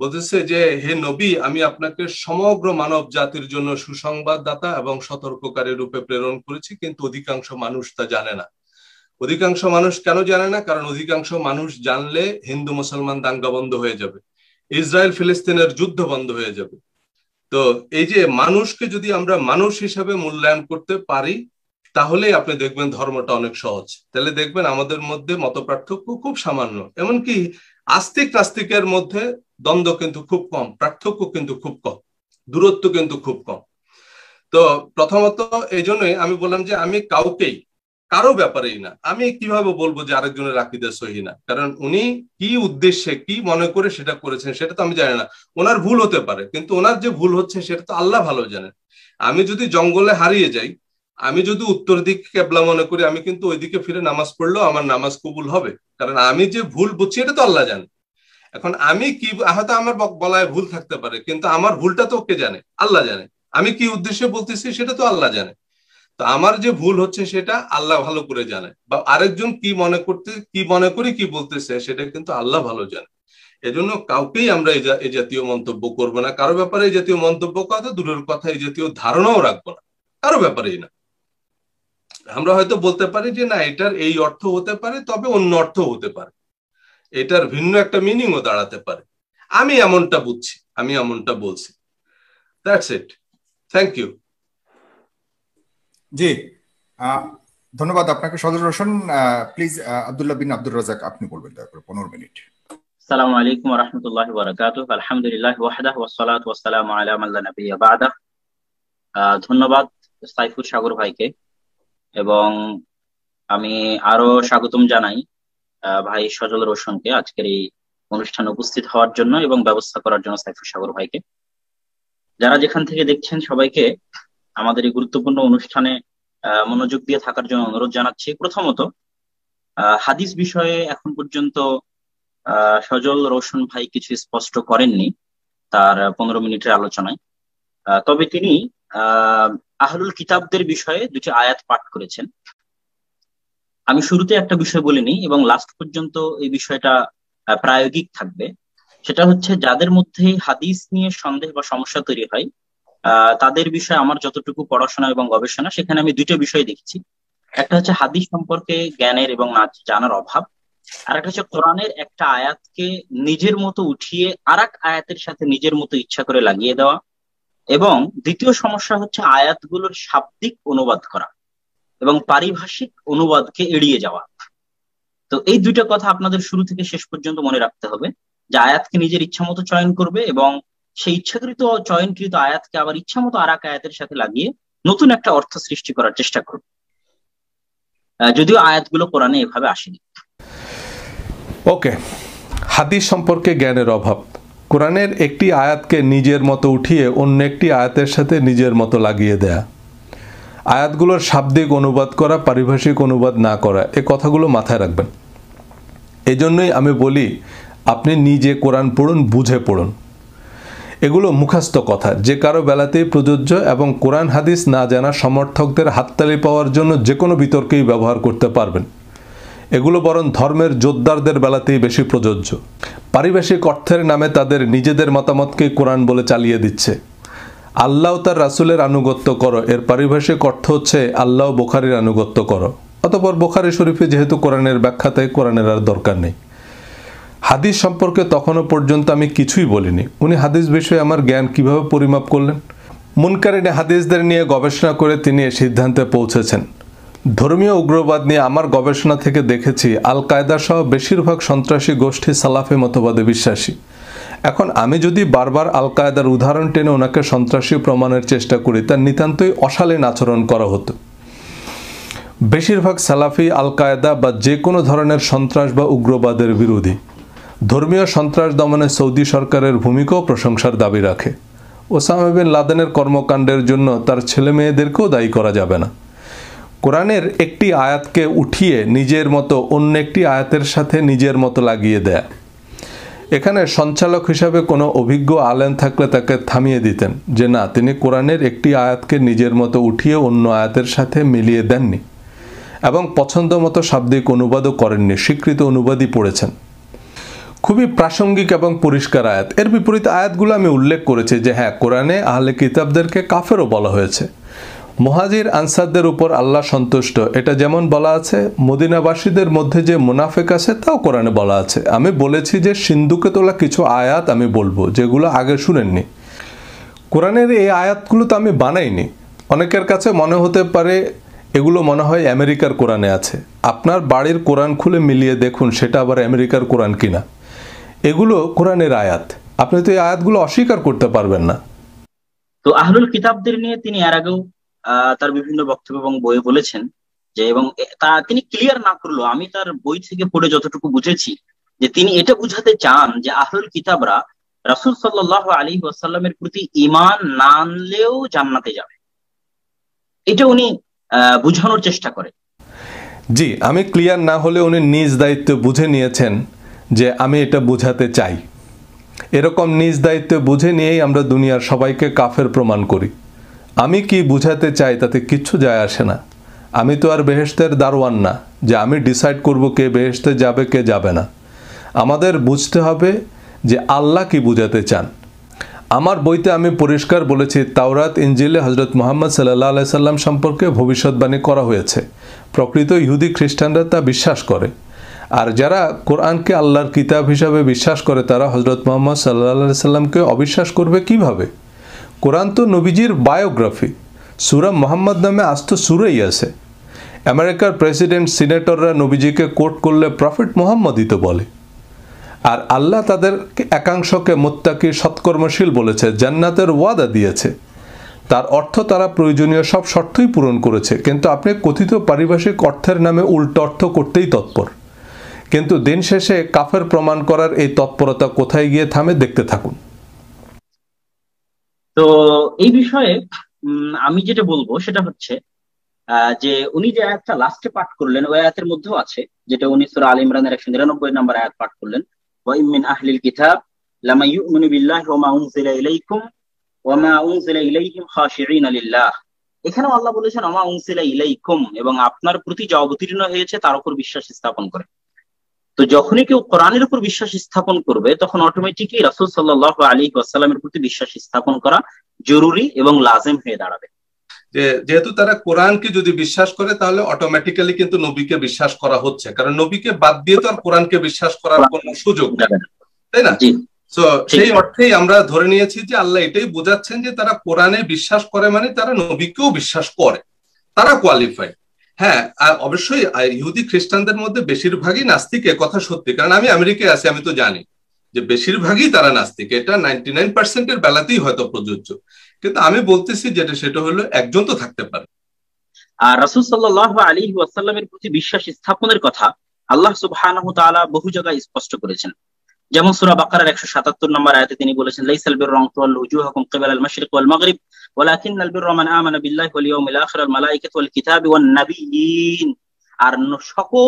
Speaker 1: বলতেছে যে হে নবী আমি আপনাকে সমগ্র মানব জাতির জন্য সুসংবাদদাতা এবং সতর্ককারী রূপে প্রেরণ করেছি কিন্তু অধিকাংশ মানুষ তা জানে না অধিকাংশ মানুষ কেন জানে না কারণ অধিকাংশ মানুষ জানলে হিন্দু মুসলমান দাঙ্গা বন্ধ হয়ে যাবে ইসরায়েল ফিলিস্তিনের যুদ্ধ বন্ধ হয়ে যাবে তো এই যে মানুষকে যদি আমরা মানুষ হিসাবে মূল্যায়ন করতে পারি তাহলে আপনি দেখবেন ধর্মটা অনেক সহজ তাহলে দেখবেন আমাদের মধ্যে মত পার্থক্য খুব সামান্য এমনকি আস্তিক নাস্তিকের মধ্যে দ্বন্দ্ব কিন্তু খুব কম পার্থক্য কিন্তু খুব কম দূরত্ব কিন্তু খুব কম তো প্রথমত এই জন্যই আমি বললাম যে আমি কাউকেই কারো ব্যাপারেই না আমি কিভাবে বলবো যে আরেকজনের আকিদা সহি না কারণ উনি কি উদ্দেশ্যে কি মনে করে সেটা করেছেন সেটা তো আমি জানি না ওনার ভুল হতে পারে কিন্তু ওনার যে ভুল হচ্ছে সেটা তো আল্লাহ ভালো জানেন আমি যদি জঙ্গলে হারিয়ে যাই আমি যদি উত্তর দিক কেবলা মনে করি আমি কিন্তু ওইদিকে ফিরে নামাজ পড়লেও আমার নামাজ কবুল হবে কারণ আমি যে ভুল বুঝছি এটা তো আল্লাহ জানে এখন আমি কি হয়তো আমার বলায় ভুল থাকতে পারে কিন্তু আমার ভুলটা তো কে জানে আল্লাহ জানে আমি কি উদ্দেশ্যে বলতেছি সেটা তো আল্লাহ জানে তো আমার যে ভুল হচ্ছে সেটা আল্লাহ ভালো করে জানে বা আরেকজন কি মনে করতে কি মনে করি কি বলতেছে সেটা কিন্তু আল্লাহ ভালো জানে এজন্য কাউকেই আমরা এই জাতীয় মন্তব্য করবো না কারো ব্যাপারে এই জাতীয় মন্তব্য কথা দূরের কথা এই জাতীয় ধারণাও রাখবো না কারো ব্যাপারেই না আমরা হয়তো বলতে পারি যে না এটার এই অর্থ হতে পারে তবে অন্য অর্থ হতে পারে এটার ভিন্ন একটা মিনিংও দাঁড়াতে পারে আমি এমনটা বুঝছি আমি এমনটা বলছি that's it thank you
Speaker 3: ji
Speaker 2: ধন্যবাদ আপনাকে সদর রোশন প্লিজ আব্দুল্লাহ বিন আব্দুর রাজাক আপনি বলবেন তারপর পনেরো মিনিট
Speaker 3: السلام عليكم ورحمة الله وبركاته الحمد لله وحده والصلاة والسلام على من لا نبي بعده ধন্যবাদ সাইফুর সাগর ভাইকে এবং আমি আরো স্বাগতম জানাই ভাই সজল রোশনকে আজকের এই অনুষ্ঠানে উপস্থিত হওয়ার জন্য এবং ব্যবস্থা করার জন্য সাইফুল সাগর ভাইকে যারা যেখান থেকে দেখছেন সবাইকে আমাদের এই গুরুত্বপূর্ণ অনুষ্ঠানে মনোযোগ দিয়ে থাকার জন্য অনুরোধ জানাচ্ছি প্রথমত হাদিস বিষয়ে এখন পর্যন্ত সজল রোশন ভাই কিছু স্পষ্ট করেননি তার পনেরো মিনিটের আলোচনায় তবে তিনি আহলুল কিতাবদের বিষয়ে দুটি আয়াত পাঠ করেছেন আমি শুরুতে একটা বিষয় বলিনি এবং লাস্ট পর্যন্ত এই বিষয়টা প্রায়োগিক থাকবে সেটা হচ্ছে যাদের মধ্যে হাদিস নিয়ে সন্দেহ বা সমস্যা তৈরি হয় তাদের বিষয়ে আমার যতটুকু পড়াশোনা এবং গবেষণা সেখানে আমি দুটো বিষয় দেখছি একটা হচ্ছে হাদিস সম্পর্কে জ্ঞানের এবং জানার অভাব আর একটা হচ্ছে কোরআনের একটা আয়াতকে নিজের মতো উঠিয়ে আর আয়াতের সাথে নিজের মতো ইচ্ছা করে লাগিয়ে দেওয়া এবং দ্বিতীয় সমস্যা হচ্ছে আয়াতগুলোর শাব্দিক অনুবাদ করা এবং পারিভাষিক অনুবাদকে এড়িয়ে যাওয়া তো এই দুইটা কথা আপনাদের শুরু থেকে শেষ পর্যন্ত মনে রাখতে হবে যে আয়াতকে নিজের ইচ্ছা মতো চয়ন করবে এবং সেই ইচ্ছাকৃত চয়নকৃত আয়াতকে আবার ইচ্ছা মতো আর এক আয়াতের সাথে লাগিয়ে নতুন একটা অর্থ সৃষ্টি করার চেষ্টা করবে যদিও আয়াতগুলো কোরআনে এভাবে আসেনি
Speaker 1: ওকে হাদিস সম্পর্কে জ্ঞানের অভাব কোরআনের একটি আয়াতকে নিজের মতো উঠিয়ে অন্য একটি আয়াতের সাথে নিজের মতো লাগিয়ে দেয়া আয়াতগুলোর শাব্দিক অনুবাদ করা পারিভাষিক অনুবাদ না করা এ কথাগুলো মাথায় রাখবেন এজন্যই আমি বলি আপনি নিজে কোরআন পড়ুন বুঝে পড়ুন এগুলো মুখাস্ত কথা যে কারো বেলাতেই প্রযোজ্য এবং কোরআন হাদিস না জানা সমর্থকদের হাততালি পাওয়ার জন্য যে কোনো বিতর্কেই ব্যবহার করতে পারবেন এগুলো বরং ধর্মের যোদ্ধারদের বেলাতেই বেশি প্রযোজ্য পারিবেশিক অর্থের নামে তাদের নিজেদের মতামতকে কোরআন বলে চালিয়ে দিচ্ছে আল্লাহ তার রাসুলের আনুগত্য করো এর পারিভাষিক অর্থ হচ্ছে আল্লাহ বোখারির আনুগত্য করো অতপর বোখারি শরীফে যেহেতু কোরআনের ব্যাখ্যাতে কোরআনের আর দরকার নেই হাদিস সম্পর্কে তখনও পর্যন্ত আমি কিছুই বলিনি উনি হাদিস বিষয়ে আমার জ্ঞান কিভাবে পরিমাপ করলেন মুনকারিনে হাদিসদের নিয়ে গবেষণা করে তিনি এ সিদ্ধান্তে পৌঁছেছেন ধর্মীয় উগ্রবাদ নিয়ে আমার গবেষণা থেকে দেখেছি আল কায়দা সহ বেশিরভাগ সন্ত্রাসী গোষ্ঠী সালাফে মতবাদে বিশ্বাসী এখন আমি যদি বারবার আল কায়দার উদাহরণ টেনে ওনাকে সন্ত্রাসী প্রমাণের চেষ্টা করি তার নিতান্তই অশালীন আচরণ করা হতো বেশিরভাগ সালাফি আল কায়দা বা যে কোনো ধরনের সন্ত্রাস বা উগ্রবাদের বিরোধী ধর্মীয় সন্ত্রাস দমনে সৌদি সরকারের ভূমিকাও প্রশংসার দাবি রাখে ওসামা বিন লাদেনের কর্মকাণ্ডের জন্য তার ছেলে মেয়েদেরকেও দায়ী করা যাবে না কোরআনের একটি আয়াতকে উঠিয়ে নিজের মতো অন্য একটি আয়াতের সাথে নিজের মতো লাগিয়ে দেয় এখানে সঞ্চালক হিসাবে কোনো অভিজ্ঞ আলেন থাকলে তাকে থামিয়ে দিতেন যে না তিনি কোরআনের একটি আয়াতকে নিজের মতো উঠিয়ে অন্য আয়াতের সাথে মিলিয়ে দেননি এবং পছন্দ মতো শাব্দিক অনুবাদও করেননি স্বীকৃত অনুবাদই পড়েছেন খুবই প্রাসঙ্গিক এবং পরিষ্কার আয়াত এর বিপরীত আয়াতগুলো আমি উল্লেখ করেছি যে হ্যাঁ কোরআনে আহলে কিতাবদেরকে কাফেরও বলা হয়েছে মহাজির আনসারদের উপর আল্লাহ সন্তুষ্ট এটা যেমন বলা আছে মদিনাবাসীদের মধ্যে যে মুনাফেক আছে তাও কোরআনে বলা আছে আমি বলেছি যে সিন্ধুকে তোলা কিছু আয়াত আমি বলবো যেগুলো আগে শুনেননি কোরআনের এই আয়াতগুলো তো আমি বানাইনি অনেকের কাছে মনে হতে পারে এগুলো মনে হয় আমেরিকার কোরআনে আছে আপনার বাড়ির কোরআন খুলে মিলিয়ে দেখুন সেটা আবার আমেরিকার কোরআন কিনা এগুলো কোরআনের আয়াত আপনি তো এই আয়াতগুলো অস্বীকার করতে পারবেন না
Speaker 3: তো আহরুল কিতাবদের নিয়ে তিনি আর আগেও তার বিভিন্ন বক্তব্য এবং বইয়ে বলেছেন যে এবং তা তিনি ক্লিয়ার না করলো আমি তার বই থেকে পড়ে যতটুকু বুঝেছি যে তিনি এটা বুঝাতে চান যে আহুল কিতাবরা রাসুল সাল্লাহ আলী ওয়াসাল্লামের প্রতি ইমান না আনলেও জান্নাতে যাবে এটা উনি বুঝানোর চেষ্টা করে
Speaker 1: জি আমি ক্লিয়ার না হলে উনি নিজ দায়িত্ব বুঝে নিয়েছেন যে আমি এটা বুঝাতে চাই এরকম নিজ দায়িত্ব বুঝে নিয়েই আমরা দুনিয়ার সবাইকে কাফের প্রমাণ করি আমি কি বুঝাতে চাই তাতে কিচ্ছু যায় আসে না আমি তো আর বেহেস্তের দারোয়ান না যে আমি ডিসাইড করব কে বেহেস্তে যাবে কে যাবে না আমাদের বুঝতে হবে যে আল্লাহ কি বুঝাতে চান আমার বইতে আমি পরিষ্কার বলেছি তাওরাত ইঞ্জিলে হজরত মোহাম্মদ সাল্লাহ আলাই সাল্লাম সম্পর্কে ভবিষ্যৎবাণী করা হয়েছে প্রকৃত ইহুদি খ্রিস্টানরা তা বিশ্বাস করে আর যারা কোরআনকে আল্লাহর কিতাব হিসাবে বিশ্বাস করে তারা হজরত মোহাম্মদ সাল্লাহ সাল্লামকে অবিশ্বাস করবে কিভাবে। কোরআন তো নবীজির বায়োগ্রাফি সুরা মোহাম্মদ নামে আজ তো সুরেই আছে আমেরিকার প্রেসিডেন্ট সিনেটররা নবীজিকে কোর্ট করলে প্রফিট মোহাম্মদই তো বলে আর আল্লাহ তাদের একাংশকে মোত্তাকি সৎকর্মশীল বলেছে জান্নাতের ওয়াদা দিয়েছে তার অর্থ তারা প্রয়োজনীয় সব শর্তই পূরণ করেছে কিন্তু আপনি কথিত পারিভাষিক অর্থের নামে উল্টো অর্থ করতেই তৎপর কিন্তু দিন শেষে কাফের প্রমাণ করার এই তৎপরতা কোথায় গিয়ে থামে দেখতে থাকুন
Speaker 3: তো এই বিষয়ে আমি যেটা বলবো সেটা হচ্ছে যে উনি যে আয়াতটা লাস্টে পাঠ করলেন ওই আয়াতের মধ্যেও আছে যেটা উনি সুরা আল ইমরানের একশো নিরানব্বই নম্বর আয়াত পাঠ করলেন ওয়াইমিন আহলিল কিতাব লামা ইউমিনু বিল্লাহি ওয়া মা উনজিলা ইলাইকুম ওয়া মা উনজিলা ইলাইহিম খাশিঈনা লিল্লাহ এখানেও আল্লাহ বলেছেন ওয়া মা উনজিলা ইলাইকুম এবং আপনার প্রতি যা অবতীর্ণ হয়েছে তার উপর বিশ্বাস স্থাপন করে তো যখনই কেউ কোরআনের উপর বিশ্বাস স্থাপন করবে তখন অটোমেটিক রাসুল সাল্লাহ আলী ওয়াসাল্লামের প্রতি বিশ্বাস স্থাপন করা জরুরি এবং লাজেম হয়ে দাঁড়াবে যেহেতু তারা কোরআনকে
Speaker 1: যদি বিশ্বাস করে তাহলে অটোমেটিক্যালি কিন্তু নবীকে বিশ্বাস করা হচ্ছে কারণ নবীকে বাদ দিয়ে তো আর কোরআনকে বিশ্বাস করার কোনো সুযোগ নেই তাই না তো সেই অর্থেই আমরা ধরে নিয়েছি যে আল্লাহ এটাই বোঝাচ্ছেন যে তারা কোরআনে বিশ্বাস করে মানে তারা নবীকেও বিশ্বাস করে তারা কোয়ালিফাইড হ্যাঁ অবশ্যই ইহুদি খ্রিস্টানদের মধ্যে বেশিরভাগই নাস্তিক কথা সত্যি কারণ আমি আমেরিকায় আছি আমি তো জানি যে বেশিরভাগই তারা নাস্তিক এটা নাইনটি নাইন পার্সেন্টের
Speaker 3: বেলাতেই হয়তো প্রযোজ্য কিন্তু আমি বলতেছি যেটা সেটা হলো একজন তো থাকতে পারে আর রাসুল সাল্লাহ আলী ওয়াসাল্লামের প্রতি বিশ্বাস স্থাপনের কথা আল্লাহ সুবহানাহু তাআলা বহু জায়গায় স্পষ্ট করেছেন যেমন সূরা বাকারার 177 নম্বর আয়াতে তিনি বলেছেন লাইসাল রং তুল হুজুহাকুম কিবাল আল মাশরিক ওয়াল মাগরিব ولكن البر من মান بالله واليوم ওয়াল ইয়াউমিল والكتاب والنبيين আর সকল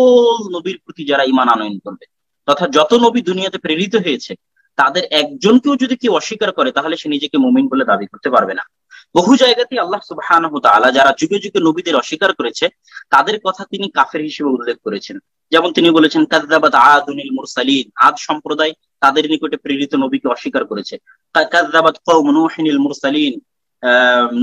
Speaker 3: নবীর প্রতি যারা ঈমান আনয়ন করবে তথা যত নবী দুনিয়াতে প্রেরিত হয়েছে তাদের একজনকেও যদি কেউ অস্বীকার করে তাহলে সে নিজেকে মুমিন বলে দাবি করতে পারবে না বহু জায়গাতে আল্লাহ সুবাহান তালা যারা যুগে যুগে নবীদের অস্বীকার করেছে তাদের কথা তিনি কাফের হিসেবে উল্লেখ করেছেন যেমন তিনি বলেছেন কাজদাবাদ আদুনিল মুরসালিন আদ সম্প্রদায় তাদের নিকটে প্রেরিত নবীকে অস্বীকার করেছে কাজদাবাদ কৌমনুহিনীল মুরসালিন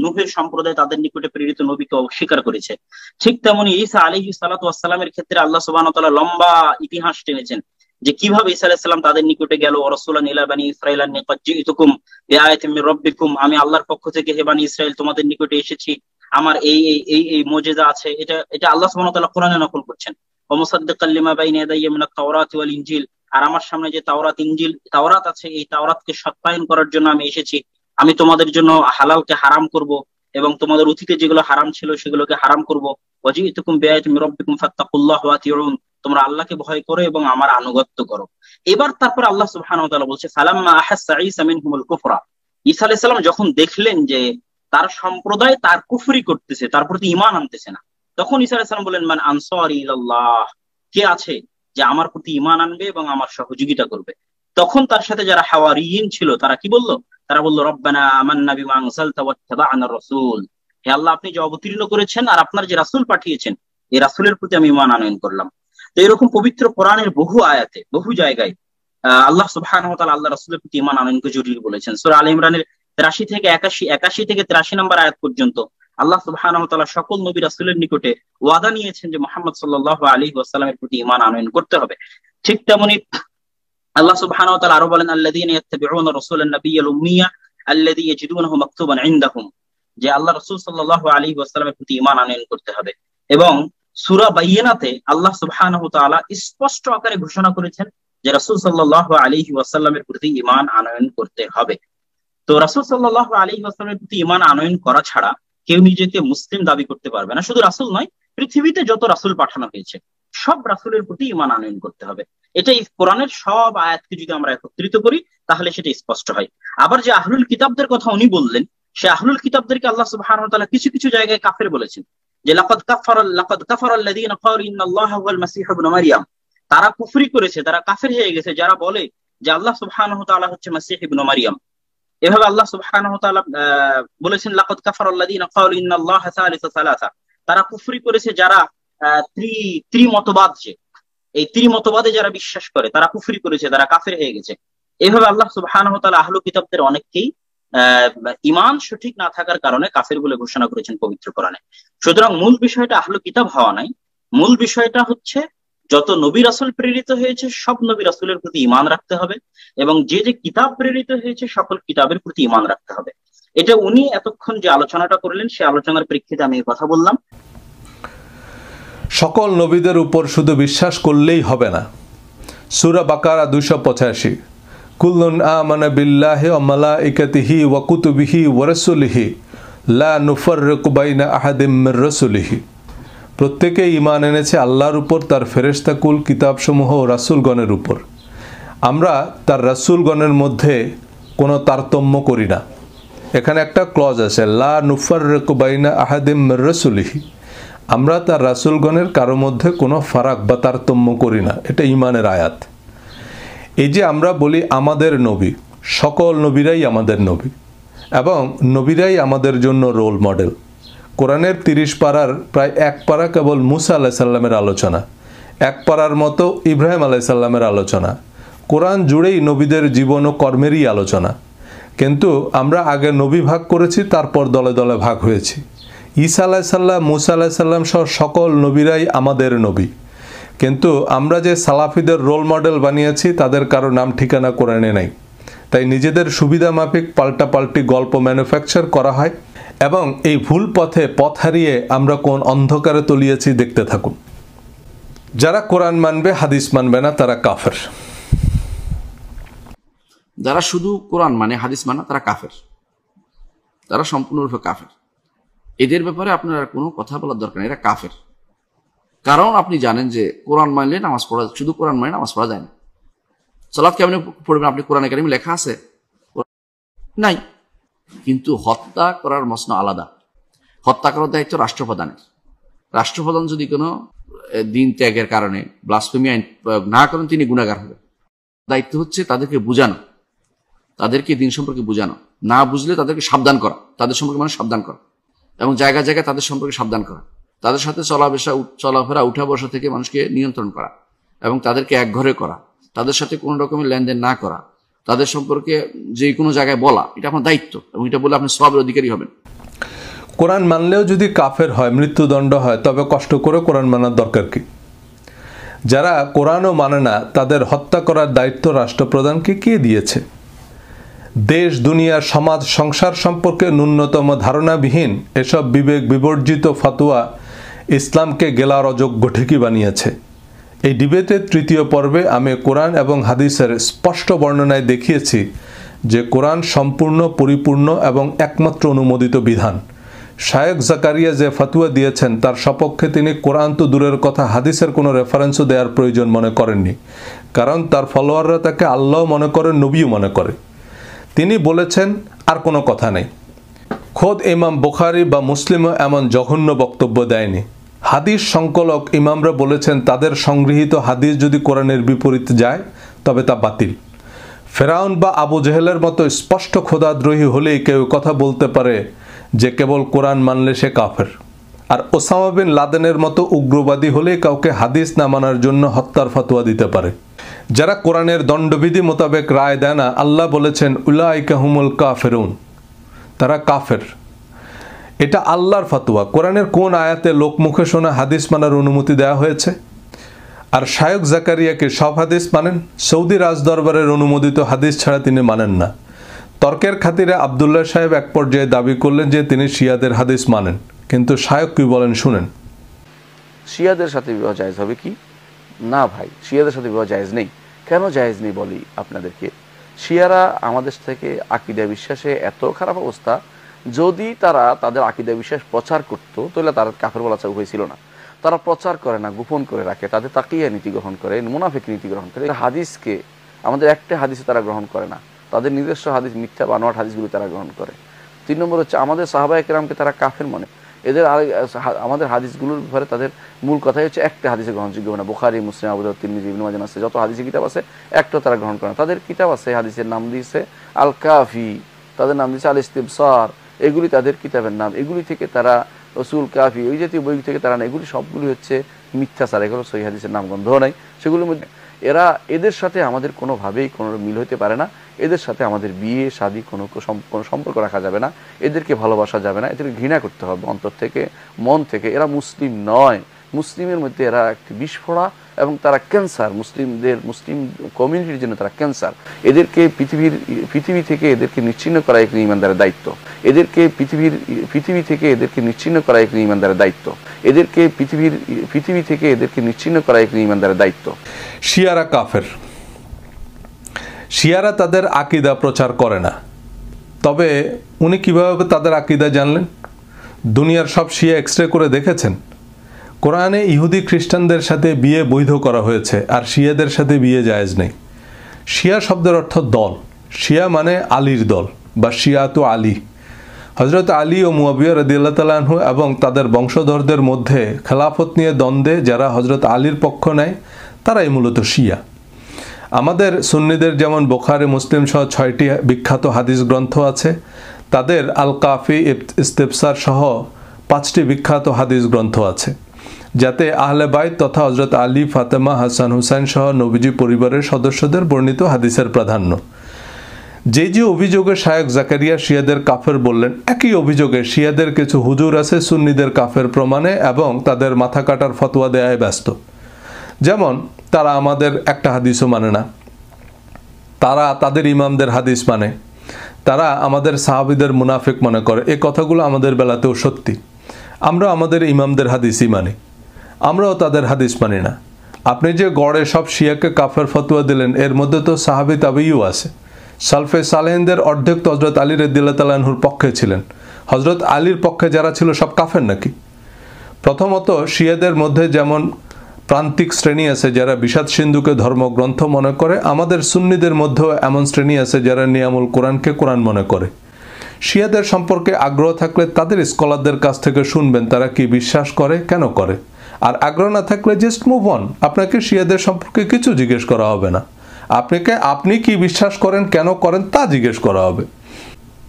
Speaker 3: নুহের সম্প্রদায় তাদের নিকটে প্রেরিত নবীকে অস্বীকার করেছে ঠিক তেমনি ঈসা আলিহি সালাতামের ক্ষেত্রে আল্লাহ সুবাহ লম্বা ইতিহাস টেনেছেন যে কিভাবে ঈসা আলাইসাল্লাম তাদের নিকটে গেল রসুল্লাহ ইলাবানি ইসরাইলান নিকজিতুকুম বেআয়তমি রব্বিকুম আমি আল্লাহর পক্ষ থেকে হেবানি ইসরায়েল তোমাদের নিকটে এসেছি আমার এই এই এই এই মজেদা আছে এটা এটা আল্লাহ সুবহান তাআলা কোরআনে নকল করছেন ওয়া মুসাদ্দিকাল লিমা বাইনা ইয়াদাইয়া তাওরাত ওয়াল ইনজিল আর আমার সামনে যে তাওরাত ইনজিল তাওরাত আছে এই তাওরাতকে সত্যায়ন করার জন্য আমি এসেছি আমি তোমাদের জন্য হালালকে হারাম করব এবং তোমাদের অতীতে যেগুলো হারাম ছিল সেগুলোকে হারাম করবো তোমরা আল্লাহকে ভয় করো এবং আমার আনুগত্য করো এবার তারপর আল্লাহ সুবহানাহু বলছে ফালাম্মা আহাসসা সালাম যখন দেখলেন যে তার সম্প্রদায় তার কুফরি করতেছে তার প্রতি ইমান আনতেছে না তখন ঈসা আলাইহিস সালাম বলেন মান আনসার ইহ কে আছে যে আমার প্রতি ইমান আনবে এবং আমার সহযোগিতা করবে তখন তার সাথে যারা হাওয়ার ছিল তারা কি বললো তারা বললো রব্বানা আমান নাবি মাংসালতাবানার রসুল হে আল্লাহ আপনি যে অবতীর্ণ করেছেন আর আপনার যে রাসুল পাঠিয়েছেন এই রাসুলের প্রতি আমি ইমান আনয়ন করলাম তো এরকম পবিত্র কোরআনের বহু আয়াতে বহু জায়গায় আল্লাহ সুবাহ আল্লাহ রাসুলের প্রতি ইমান আনয়নকে জরুরি বলেছেন সুরা আল ইমরানের তেরাশি থেকে একাশি একাশি থেকে তেরাশি নম্বর আয়াত পর্যন্ত আল্লাহ সুবাহ সকল নবী রাসুলের নিকটে ওয়াদা নিয়েছেন যে মোহাম্মদ সাল্লাহ আলী ওয়াসালামের প্রতি ইমান আনয়ন করতে হবে ঠিক তেমনি আল্লাহ সুবহানাহু ওয়া তাআলা আরো বলেন আল্লাযীনা ইত্তাবিউনা রাসূলান নাবিয়্যাল উম্মিয়া আল্লাযী ইয়াজিদুনাহু মাকতুবান ইনদাহুম যে আল্লাহ রাসূল সাল্লাল্লাহু আলাইহি ওয়াসাল্লামের প্রতি ঈমান আনয়ন করতে হবে এবং সূরা বাইয়িনাতে আল্লাহ সুবহানাহু ওয়া তাআলা স্পষ্ট আকারে ঘোষণা করেছেন যে রাসূল সাল্লাল্লাহু আলাইহি ওয়াসাল্লামের প্রতি ঈমান আনয়ন করতে হবে তো রাসূল সাল্লাল্লাহু আলাইহি ওয়াসাল্লামের প্রতি ঈমান আনয়ন করা ছাড়া কেউ নিজেকে মুসলিম দাবি করতে পারবে না শুধু রাসূল নয় পৃথিবীতে যত রাসূল পাঠানো হয়েছে সব রাসূলের প্রতি ঈমান আনয়ন করতে হবে এটা কোরআনের সব আয়াতকে যদি আমরা একত্রিত করি তাহলে সেটা স্পষ্ট হয় আবার যে আহলুল কিতাবদের কথা উনি বললেন সে আহলুল কিতাবদেরকে আল্লাহ সুবহান কিছু কিছু জায়গায় কাফের বলেছেন যে কাফার লাকাদ কাফার আল্লাযীনা ক্বালু ইন্নাল্লাহা ওয়াল তারা কুফরি করেছে তারা কাফের হয়ে গেছে যারা বলে যে আল্লাহ সুবহানাহু তাআলা হচ্ছে মাসীহ ইবনে মারইয়াম এভাবে আল্লাহ সুবহানাহু তাআলা বলেছেন লাকাদ কাফার আল্লাযীনা ক্বালু ইন্নাল্লাহা সালিসু সালাসা তারা কুফরি করেছে যারা ত্রি ত্রি যে এই ত্রিমতবাদে যারা বিশ্বাস করে তারা কুফরি করেছে তারা কাফের হয়ে গেছে এভাবে আল্লাহ সুবহান আহলু কিতাবদের অনেককেই ইমান সঠিক না থাকার কারণে কাফের বলে ঘোষণা করেছেন পবিত্র কোরআনে সুতরাং মূল বিষয়টা আহলু কিতাব হওয়া নাই মূল বিষয়টা হচ্ছে যত নবী রাসুল প্রেরিত হয়েছে সব নবী রাসুলের প্রতি ইমান রাখতে হবে এবং যে যে কিতাব প্রেরিত হয়েছে সকল কিতাবের প্রতি ইমান রাখতে হবে এটা উনি এতক্ষণ যে আলোচনাটা করলেন সে আলোচনার প্রেক্ষিতে আমি কথা বললাম
Speaker 1: সকল নবীদের উপর শুধু বিশ্বাস করলেই হবে না সুরা বাকারা দুশো পঁচাশি কুল্লুন আমানা বিল্লাহে অমালা ইকাতিহি ওয়াকুতুবিহি ওয়ারসুলিহি লা নুফর রকুবাইনা আহাদিম রসুলিহি প্রত্যেকে ইমান এনেছে আল্লাহর উপর তার ফেরেস্তাকুল কিতাবসমূহ ও রাসুলগণের উপর আমরা তার রাসুলগণের মধ্যে কোনো তারতম্য করি না এখানে একটা ক্লজ আছে লা নুফর রকুবাইনা আহাদিম রসুলিহি আমরা তার রাসুলগণের কারো মধ্যে কোনো ফারাক বা তারতম্য করি না এটা ইমানের আয়াত এই যে আমরা বলি আমাদের নবী সকল নবীরাই আমাদের নবী এবং নবীরাই আমাদের জন্য রোল মডেল কোরআনের তিরিশ পাড়ার প্রায় এক পাড়া কেবল মুসা আলাইসাল্লামের আলোচনা এক পাড়ার মতো ইব্রাহিম আলাইসাল্লামের আলোচনা কোরআন জুড়েই নবীদের জীবন ও কর্মেরই আলোচনা কিন্তু আমরা আগে নবী ভাগ করেছি তারপর দলে দলে ভাগ হয়েছি ঈসা আলাইসাল্লাম মুসা আলাইসাল্লাম সহ সকল নবীরাই আমাদের নবী কিন্তু আমরা যে সালাফিদের রোল মডেল বানিয়েছি তাদের কারো নাম ঠিকানা কোরআনে নাই তাই নিজেদের সুবিধা মাফিক পাল্টাপাল্টি গল্প ম্যানুফ্যাকচার করা হয় এবং এই ভুল পথে পথ হারিয়ে আমরা কোন অন্ধকারে তলিয়েছি দেখতে থাকুন যারা কোরআন মানবে হাদিস মানবে না তারা কাফের
Speaker 4: যারা শুধু কোরআন মানে হাদিস মানে তারা কাফের তারা সম্পূর্ণরূপে কাফের এদের ব্যাপারে আপনার আর কোনো কথা বলার দরকার নেই এরা কাফের কারণ আপনি জানেন যে কোরআন মানলে নামাজ পড়া শুধু কোরআন মানে নামাজ পড়া যায় না সালাদ কেমন পড়বেন আপনি কোরআন একাডেমি লেখা আছে নাই কিন্তু হত্যা করার মশন আলাদা হত্যা করার দায়িত্ব রাষ্ট্রপ্রধানের রাষ্ট্রপ্রধান যদি কোনো দিন ত্যাগের কারণে ব্লাসফেমি আইন না করেন তিনি গুণাগার হবেন দায়িত্ব হচ্ছে তাদেরকে বোঝানো তাদেরকে দিন সম্পর্কে বোঝানো না বুঝলে তাদেরকে সাবধান করা তাদের সম্পর্কে মানে সাবধান করা এবং জায়গায় জায়গায় তাদের সম্পর্কে সাবধান করা তাদের সাথে চলাবেশা চলাফেরা উঠা বসা থেকে মানুষকে নিয়ন্ত্রণ করা এবং তাদেরকে একঘরে করা তাদের সাথে কোনো রকমের লেনদেন না করা তাদের সম্পর্কে যে কোনো জায়গায় বলা এটা আপনার দায়িত্ব এবং এটা বলে আপনি সবের অধিকারী হবেন
Speaker 1: কোরআন মানলেও যদি কাফের হয় মৃত্যুদণ্ড হয় তবে কষ্ট করে কোরআন মানার দরকার কি যারা কোরআনও মানে না তাদের হত্যা করার দায়িত্ব রাষ্ট্রপ্রধানকে কে দিয়েছে দেশ দুনিয়া সমাজ সংসার সম্পর্কে ন্যূনতম ধারণাবিহীন এসব বিবেক বিবর্জিত ফাতুয়া ইসলামকে গেলার অযোগ্য ঠিকই বানিয়েছে এই ডিবেটের তৃতীয় পর্বে আমি কোরআন এবং হাদিসের স্পষ্ট বর্ণনায় দেখিয়েছি যে কোরআন সম্পূর্ণ পরিপূর্ণ এবং একমাত্র অনুমোদিত বিধান শায়েক জাকারিয়া যে ফাতুয়া দিয়েছেন তার সপক্ষে তিনি কোরআন তো দূরের কথা হাদিসের কোনো রেফারেন্সও দেওয়ার প্রয়োজন মনে করেননি কারণ তার ফলোয়াররা তাকে আল্লাহ মনে করে নবীও মনে করে তিনি বলেছেন আর কোনো কথা নেই খোদ ইমাম বোখারি বা মুসলিমও এমন জঘন্য বক্তব্য দেয়নি হাদিস সংকলক ইমামরা বলেছেন তাদের সংগৃহীত হাদিস যদি কোরআনের বিপরীত যায় তবে তা বাতিল ফেরাউন বা আবু জেহেলের মতো স্পষ্ট খোদাদ্রোহী হলেই কেউ কথা বলতে পারে যে কেবল কোরআন মানলে সে কাফের আর ওসামা বিন লাদেনের মতো উগ্রবাদী হলে কাউকে হাদিস না মানার জন্য হত্যার ফতোয়া দিতে পারে যারা কোরআনের দণ্ডবিধি মোতাবেক রায় দেয় না আল্লাহ বলেছেন উলাইকাহুমুল কাফেরুন তারা কাফের এটা আল্লাহর ফাতোয়া কোরআনের কোন আয়াতে লোকমুখে শোনা হাদিস মানার অনুমতি দেওয়া হয়েছে আর শায়ক জাকারিয়াকে সব হাদিস মানেন সৌদি রাজদরবারের অনুমোদিত হাদিস ছাড়া তিনি মানেন না তর্কের খাতিরে আবদুল্লাহ সাহেব এক পর্যায়ে দাবি করলেন যে তিনি শিয়াদের হাদিস মানেন কিন্তু শায়ক কি বলেন শুনেন
Speaker 4: শিয়াদের সাথে বিবাহ জায়েজ হবে কি না ভাই শিয়াদের সাথে বিবাহ জায়েজ নেই কেন জায়েজ নেই বলি আপনাদেরকে শিয়ারা আমাদের থেকে আকিদা বিশ্বাসে এত খারাপ অবস্থা যদি তারা তাদের আকিদা বিশ্বাস প্রচার করতো তাহলে তারা কাফের বলা চাউ হয়েছিল না তারা প্রচার করে না গোপন করে রাখে তাদের তাকিয়া নীতি গ্রহণ করে মুনাফিক নীতি গ্রহণ করে হাদিসকে আমাদের একটা হাদিসে তারা গ্রহণ করে না তাদের নিজস্ব হাদিস মিথ্যা বানোয়াট হাদিসগুলি তারা গ্রহণ করে তিন নম্বর হচ্ছে আমাদের সাহাবা একরামকে তারা কাফের মনে এদের আর আমাদের হাদিসগুলোর ব্যাপারে তাদের মূল কথাই হচ্ছে একটা হাদিসে গ্রহণযোগ্য না বোখারি মুসলিম আবুদার তিনমিজি ইবনু মাজান আছে যত হাদিসে কিতাব আছে একটাও তারা গ্রহণ করে না তাদের কিতাব আছে হাদিসের নাম দিয়েছে আল কাফি তাদের নাম দিয়েছে আল সার এগুলি তাদের কিতাবের নাম এগুলি থেকে তারা রসুল কাফি ওই জাতীয় বই থেকে তারা না এগুলি সবগুলি হচ্ছে মিথ্যা সার এগুলো সহি হাদিসের নাম গন্ধ নাই সেগুলোর মধ্যে এরা এদের সাথে আমাদের কোনোভাবেই কোনো মিল হতে পারে না এদের সাথে আমাদের বিয়ে শাদি কোনো কোনো সম্পর্ক রাখা যাবে না এদেরকে ভালোবাসা যাবে না এদেরকে ঘৃণা করতে হবে অন্তর থেকে মন থেকে এরা মুসলিম নয় মুসলিমের মধ্যে এরা একটি বিস্ফোড়া এবং তারা ক্যান্সার মুসলিমদের মুসলিম কমিউনিটির জন্য তারা ক্যান্সার এদেরকে পৃথিবীর পৃথিবী থেকে এদেরকে নিচ্ছিন্ন করা একটি ইমানদারের দায়িত্ব এদেরকে পৃথিবীর পৃথিবী থেকে এদেরকে নিচ্ছিন্ন করা একটি ইমানদারের দায়িত্ব এদেরকে পৃথিবীর পৃথিবী থেকে এদেরকে নিচ্ছিন্ন করা একটি ইমানদারের দায়িত্ব শিয়ারা কাফের
Speaker 1: শিয়ারা তাদের আকিদা প্রচার করে না তবে উনি কিভাবে তাদের আকিদা জানলেন দুনিয়ার সব শিয়া এক্সরে করে দেখেছেন কোরআনে ইহুদি খ্রিস্টানদের সাথে বিয়ে বৈধ করা হয়েছে আর শিয়াদের সাথে বিয়ে জায়েজ নেই শিয়া শব্দের অর্থ দল শিয়া মানে আলীর দল বা শিয়া তো আলী হজরত আলী ও মুয়াবিয়া রদিয়াল্লা তালাহু এবং তাদের বংশধরদের মধ্যে খেলাফত নিয়ে দ্বন্দ্বে যারা হজরত আলীর পক্ষ নেয় তারাই মূলত শিয়া আমাদের সুন্নিদের যেমন বোখারে মুসলিম সহ ছয়টি বিখ্যাত হাদিস গ্রন্থ আছে তাদের আল কাফি ইস্তেফসার সহ পাঁচটি বিখ্যাত হাদিস গ্রন্থ আছে যাতে আহলে তথা হজরত আলী ফাতেমা হাসান হুসাইন সহ নবীজি পরিবারের সদস্যদের বর্ণিত হাদিসের প্রাধান্য যে যে অভিযোগে শায়ক জাকারিয়া শিয়াদের কাফের বললেন একই অভিযোগে শিয়াদের কিছু হুজুর আছে সুন্নিদের কাফের প্রমাণে এবং তাদের মাথা কাটার ফতোয়া দেয়ায় ব্যস্ত যেমন তারা আমাদের একটা হাদিসও মানে না তারা তাদের ইমামদের হাদিস মানে তারা আমাদের সাহাবিদের মুনাফিক মনে করে এ কথাগুলো আমাদের বেলাতেও সত্যি আমরা আমাদের ইমামদের হাদিসই মানি আমরাও তাদের হাদিস মানি না আপনি যে গড়ে সব শিয়াকে কাফের ফতুয়া দিলেন এর মধ্যে তো সাহাবি তাবিও আছে সালফে সালেহিনদের অর্ধেক তো হজরত আলী রদ্দিল্লা তালাহুর পক্ষে ছিলেন হজরত আলীর পক্ষে যারা ছিল সব কাফের নাকি প্রথমত শিয়াদের মধ্যে যেমন প্রান্তিক শ্রেণী আছে যারা বিষাদ সিন্ধুকে ধর্মগ্রন্থ মনে করে আমাদের সুন্নিদের মধ্যেও এমন শ্রেণী আছে যারা নিয়ামুল কোরআনকে কোরআন মনে করে শিয়াদের সম্পর্কে আগ্রহ থাকলে তাদের স্কলারদের কাছ থেকে শুনবেন তারা কি বিশ্বাস করে কেন করে আর আগ্রহ না থাকলে জাস্ট মুভ অন আপনাকে শিয়াদের সম্পর্কে কিছু জিজ্ঞেস করা হবে না আপনাকে আপনি কি বিশ্বাস করেন কেন করেন তা জিজ্ঞেস করা হবে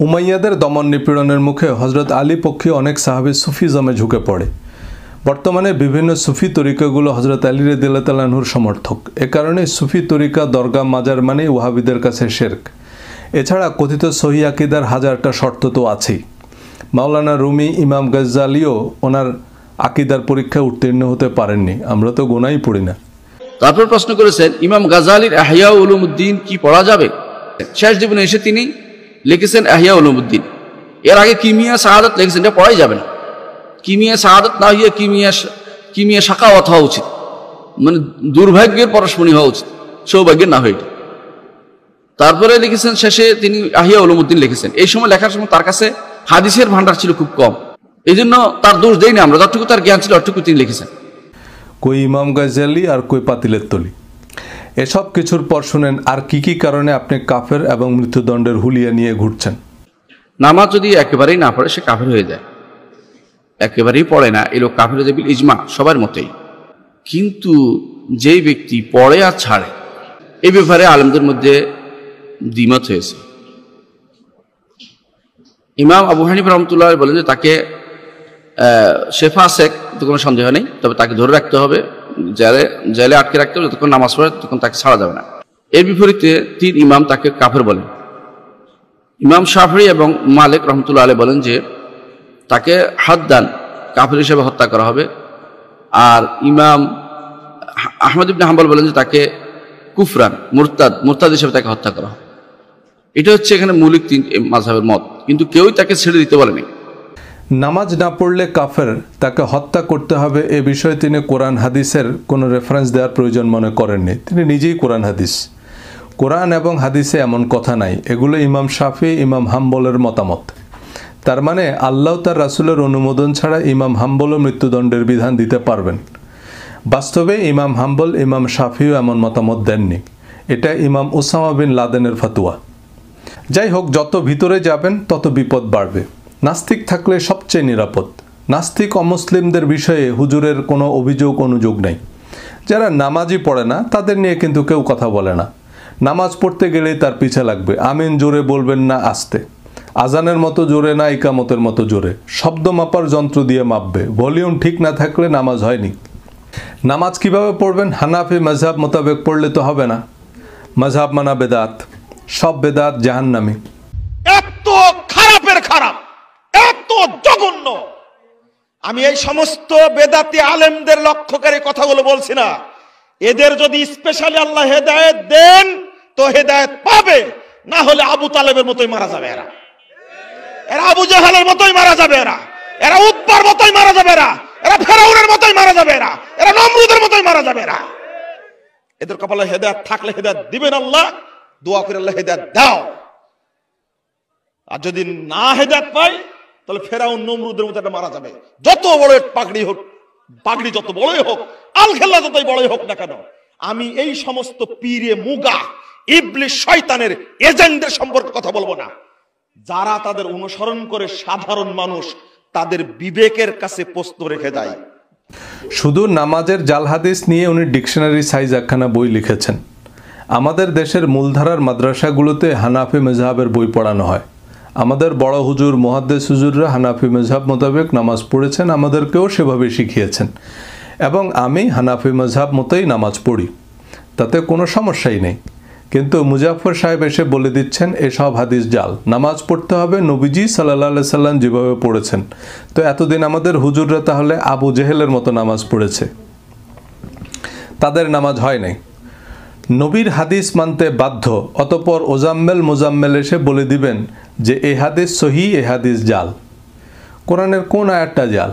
Speaker 1: উমাইয়াদের দমন নিপীড়নের মুখে হজরত আলী পক্ষে অনেক সাহাবি সুফিজমে ঝুঁকে পড়ে বর্তমানে বিভিন্ন সুফি তরিকাগুলো হজরত আলী তালাহুর সমর্থক এ কারণে সুফি তরিকা দরগা মাজার মানে ওয়াহাবিদের কাছে শেরক এছাড়া কথিত সহি আকিদার হাজারটা শর্ত তো আছেই মাওলানা রুমি ইমাম গজ্জালিও ওনার আকিদার পরীক্ষায় উত্তীর্ণ হতে পারেননি আমরা তো গোনাই পড়ি না
Speaker 4: তারপর প্রশ্ন করেছেন ইমাম গাজালির আহিয়া উলুমুদ্দিন কি পড়া যাবে শেষ জীবনে এসে তিনি লিখেছেন আহিয়া উলুমুদ্দিন এর আগে কিমিয়া সাহাদত লিখেছেন এটা পড়াই যাবে না কিমিয়া সাহাদত না হইয়া কিমিয়া কিমিয়া শাকাওয়াত হওয়া উচিত মানে দুর্ভাগ্যের পরশমণি হওয়া উচিত সৌভাগ্যের না হয়ে তারপরে লিখেছেন শেষে তিনি আহিয়া উলমুদ্দিন লিখেছেন এই সময় লেখার সময় তার কাছে হাদিসের ভান্ডার ছিল খুব কম এই জন্য তার দোষ দেই না আমরা যতটুকু তার জ্ঞান ছিল অতটুকু তিনি লিখেছেন
Speaker 1: কই ইমাম গাজালি আর কই পাতিলের তলি এসব কিছুর পর শুনেন আর কি কি কারণে আপনি কাফের এবং মৃত্যুদণ্ডের
Speaker 4: হুলিয়া নিয়ে ঘুরছেন নামাজ যদি একেবারেই না পড়ে সে কাফের হয়ে যায় একেবারেই পড়ে না এলো লোক কাফের দেবিল ইজমা সবার মতেই কিন্তু যেই ব্যক্তি পড়ে আর ছাড়ে এই ব্যাপারে আলমদের মধ্যে দ্বিমত হয়েছে ইমাম আবু হানিফ রহমতুল্লাহ বলেন যে তাকে শেফা শেখ তো কোনো সন্দেহ নেই তবে তাকে ধরে রাখতে হবে জেলে জেলে আটকে রাখতে হবে যতক্ষণ নামাজ পড়ে তখন তাকে ছাড়া যাবে না এর বিপরীতে তিন ইমাম তাকে কাফের বলেন ইমাম শাফরি এবং মালিক রহমতুল্লাহ আলী বলেন যে তাকে হাত দান কাফের হিসেবে হত্যা করা হবে আর ইমাম আহমদ ইবনে হাম্বল বলেন যে তাকে কুফরান মুরতাদ মুরতাদ হিসেবে তাকে হত্যা করা হবে এটা হচ্ছে এখানে মৌলিক তিন মাঝহের মত কিন্তু কেউই তাকে ছেড়ে দিতে পারেনি
Speaker 1: নামাজ না পড়লে কাফের তাকে হত্যা করতে হবে এ বিষয়ে তিনি কোরআন হাদিসের কোনো রেফারেন্স দেওয়ার প্রয়োজন মনে করেননি তিনি নিজেই কোরআন হাদিস কোরআন এবং হাদিসে এমন কথা নাই এগুলো ইমাম শাফি ইমাম হাম্বলের মতামত তার মানে আল্লাহ তার রাসুলের অনুমোদন ছাড়া ইমাম হাম্বলও মৃত্যুদণ্ডের বিধান দিতে পারবেন বাস্তবে ইমাম হাম্বল ইমাম শাফিও এমন মতামত দেননি এটা ইমাম ওসামা বিন লাদেনের ফাতুয়া যাই হোক যত ভিতরে যাবেন তত বিপদ বাড়বে নাস্তিক থাকলে সবচেয়ে নিরাপদ নাস্তিক অমুসলিমদের বিষয়ে হুজুরের কোনো অভিযোগ অনুযোগ নেই যারা নামাজই পড়ে না তাদের নিয়ে কিন্তু কেউ কথা বলে না নামাজ পড়তে গেলেই তার পিছে লাগবে আমিন জোরে বলবেন না আসতে আজানের মতো জোরে না ইকামতের মতো জোরে শব্দ মাপার যন্ত্র দিয়ে মাপবে ভলিউম ঠিক না থাকলে নামাজ হয়নি নামাজ কিভাবে পড়বেন হানাফি মজাব মোতাবেক পড়লে তো হবে না মজাব মানা বেদাত সব বেদাত জাহান্নামি
Speaker 2: এত খারাপের খারাপ এত জঘন্য আমি এই সমস্ত বেদাতি আলেমদের লক্ষ্য করে কথাগুলো বলছি না এদের যদি স্পেশালি আল্লাহ হেদায়ত দেন তো হেদায়ত পাবে না হলে আবু তালেবের মতোই মারা যাবে এরা এরা আবু জাহালের মতোই মারা যাবে এরা এরা উৎপার মতোই মারা যাবে এরা এরা ফেরাউনের মতোই মারা যাবে এরা এরা নমরুদের মতোই মারা যাবে এরা এদের কপালে হেদায়াত থাকলে হেদায়াত দিবেন আল্লাহ দোয়া করে আল্লাহ হেদায়াত দাও আর যদি না হেদায়াত পাই তাহলে ফেরাউন নমরুদের মতো একটা মারা যাবে যত বড় পাগড়ি হোক পাগড়ি যত বড়ই হোক আল খেলা যতই বড়ই হোক না কেন আমি এই সমস্ত পীরে মুগা ইবলিশ শয়তানের এজেন্টদের সম্পর্কে কথা বলবো না যারা তাদের অনুসরণ করে সাধারণ মানুষ তাদের বিবেকের কাছে প্রস্ত রেখে দেয়
Speaker 1: শুধু নামাজের জাল হাদিস নিয়ে উনি ডিকশনারি সাইজ একখানা বই লিখেছেন আমাদের দেশের মূলধারার মাদ্রাসাগুলোতে হানাফি মেজাহাবের বই পড়ানো হয় আমাদের বড় হুজুর মোহাদ্দেস হুজুররা হানাফি মেজাহাব মোতাবেক নামাজ পড়েছেন আমাদেরকেও সেভাবে শিখিয়েছেন এবং আমি হানাফি মেজাহাব মতোই নামাজ পড়ি তাতে কোনো সমস্যাই নেই কিন্তু মুজাফর সাহেব এসে বলে দিচ্ছেন এসব হাদিস জাল নামাজ পড়তে হবে নবীজি সাল্লাহ সাল্লাম যেভাবে পড়েছেন তো এতদিন আমাদের হুজুররা তাহলে আবু জেহেলের মতো নামাজ পড়েছে তাদের নামাজ হয় নাই নবীর হাদিস মানতে বাধ্য অতপর ওজাম্মেল মোজাম্মেল এসে বলে দিবেন যে এ হাদিস সহি এ হাদিস জাল কোরআনের কোন আয়ারটা জাল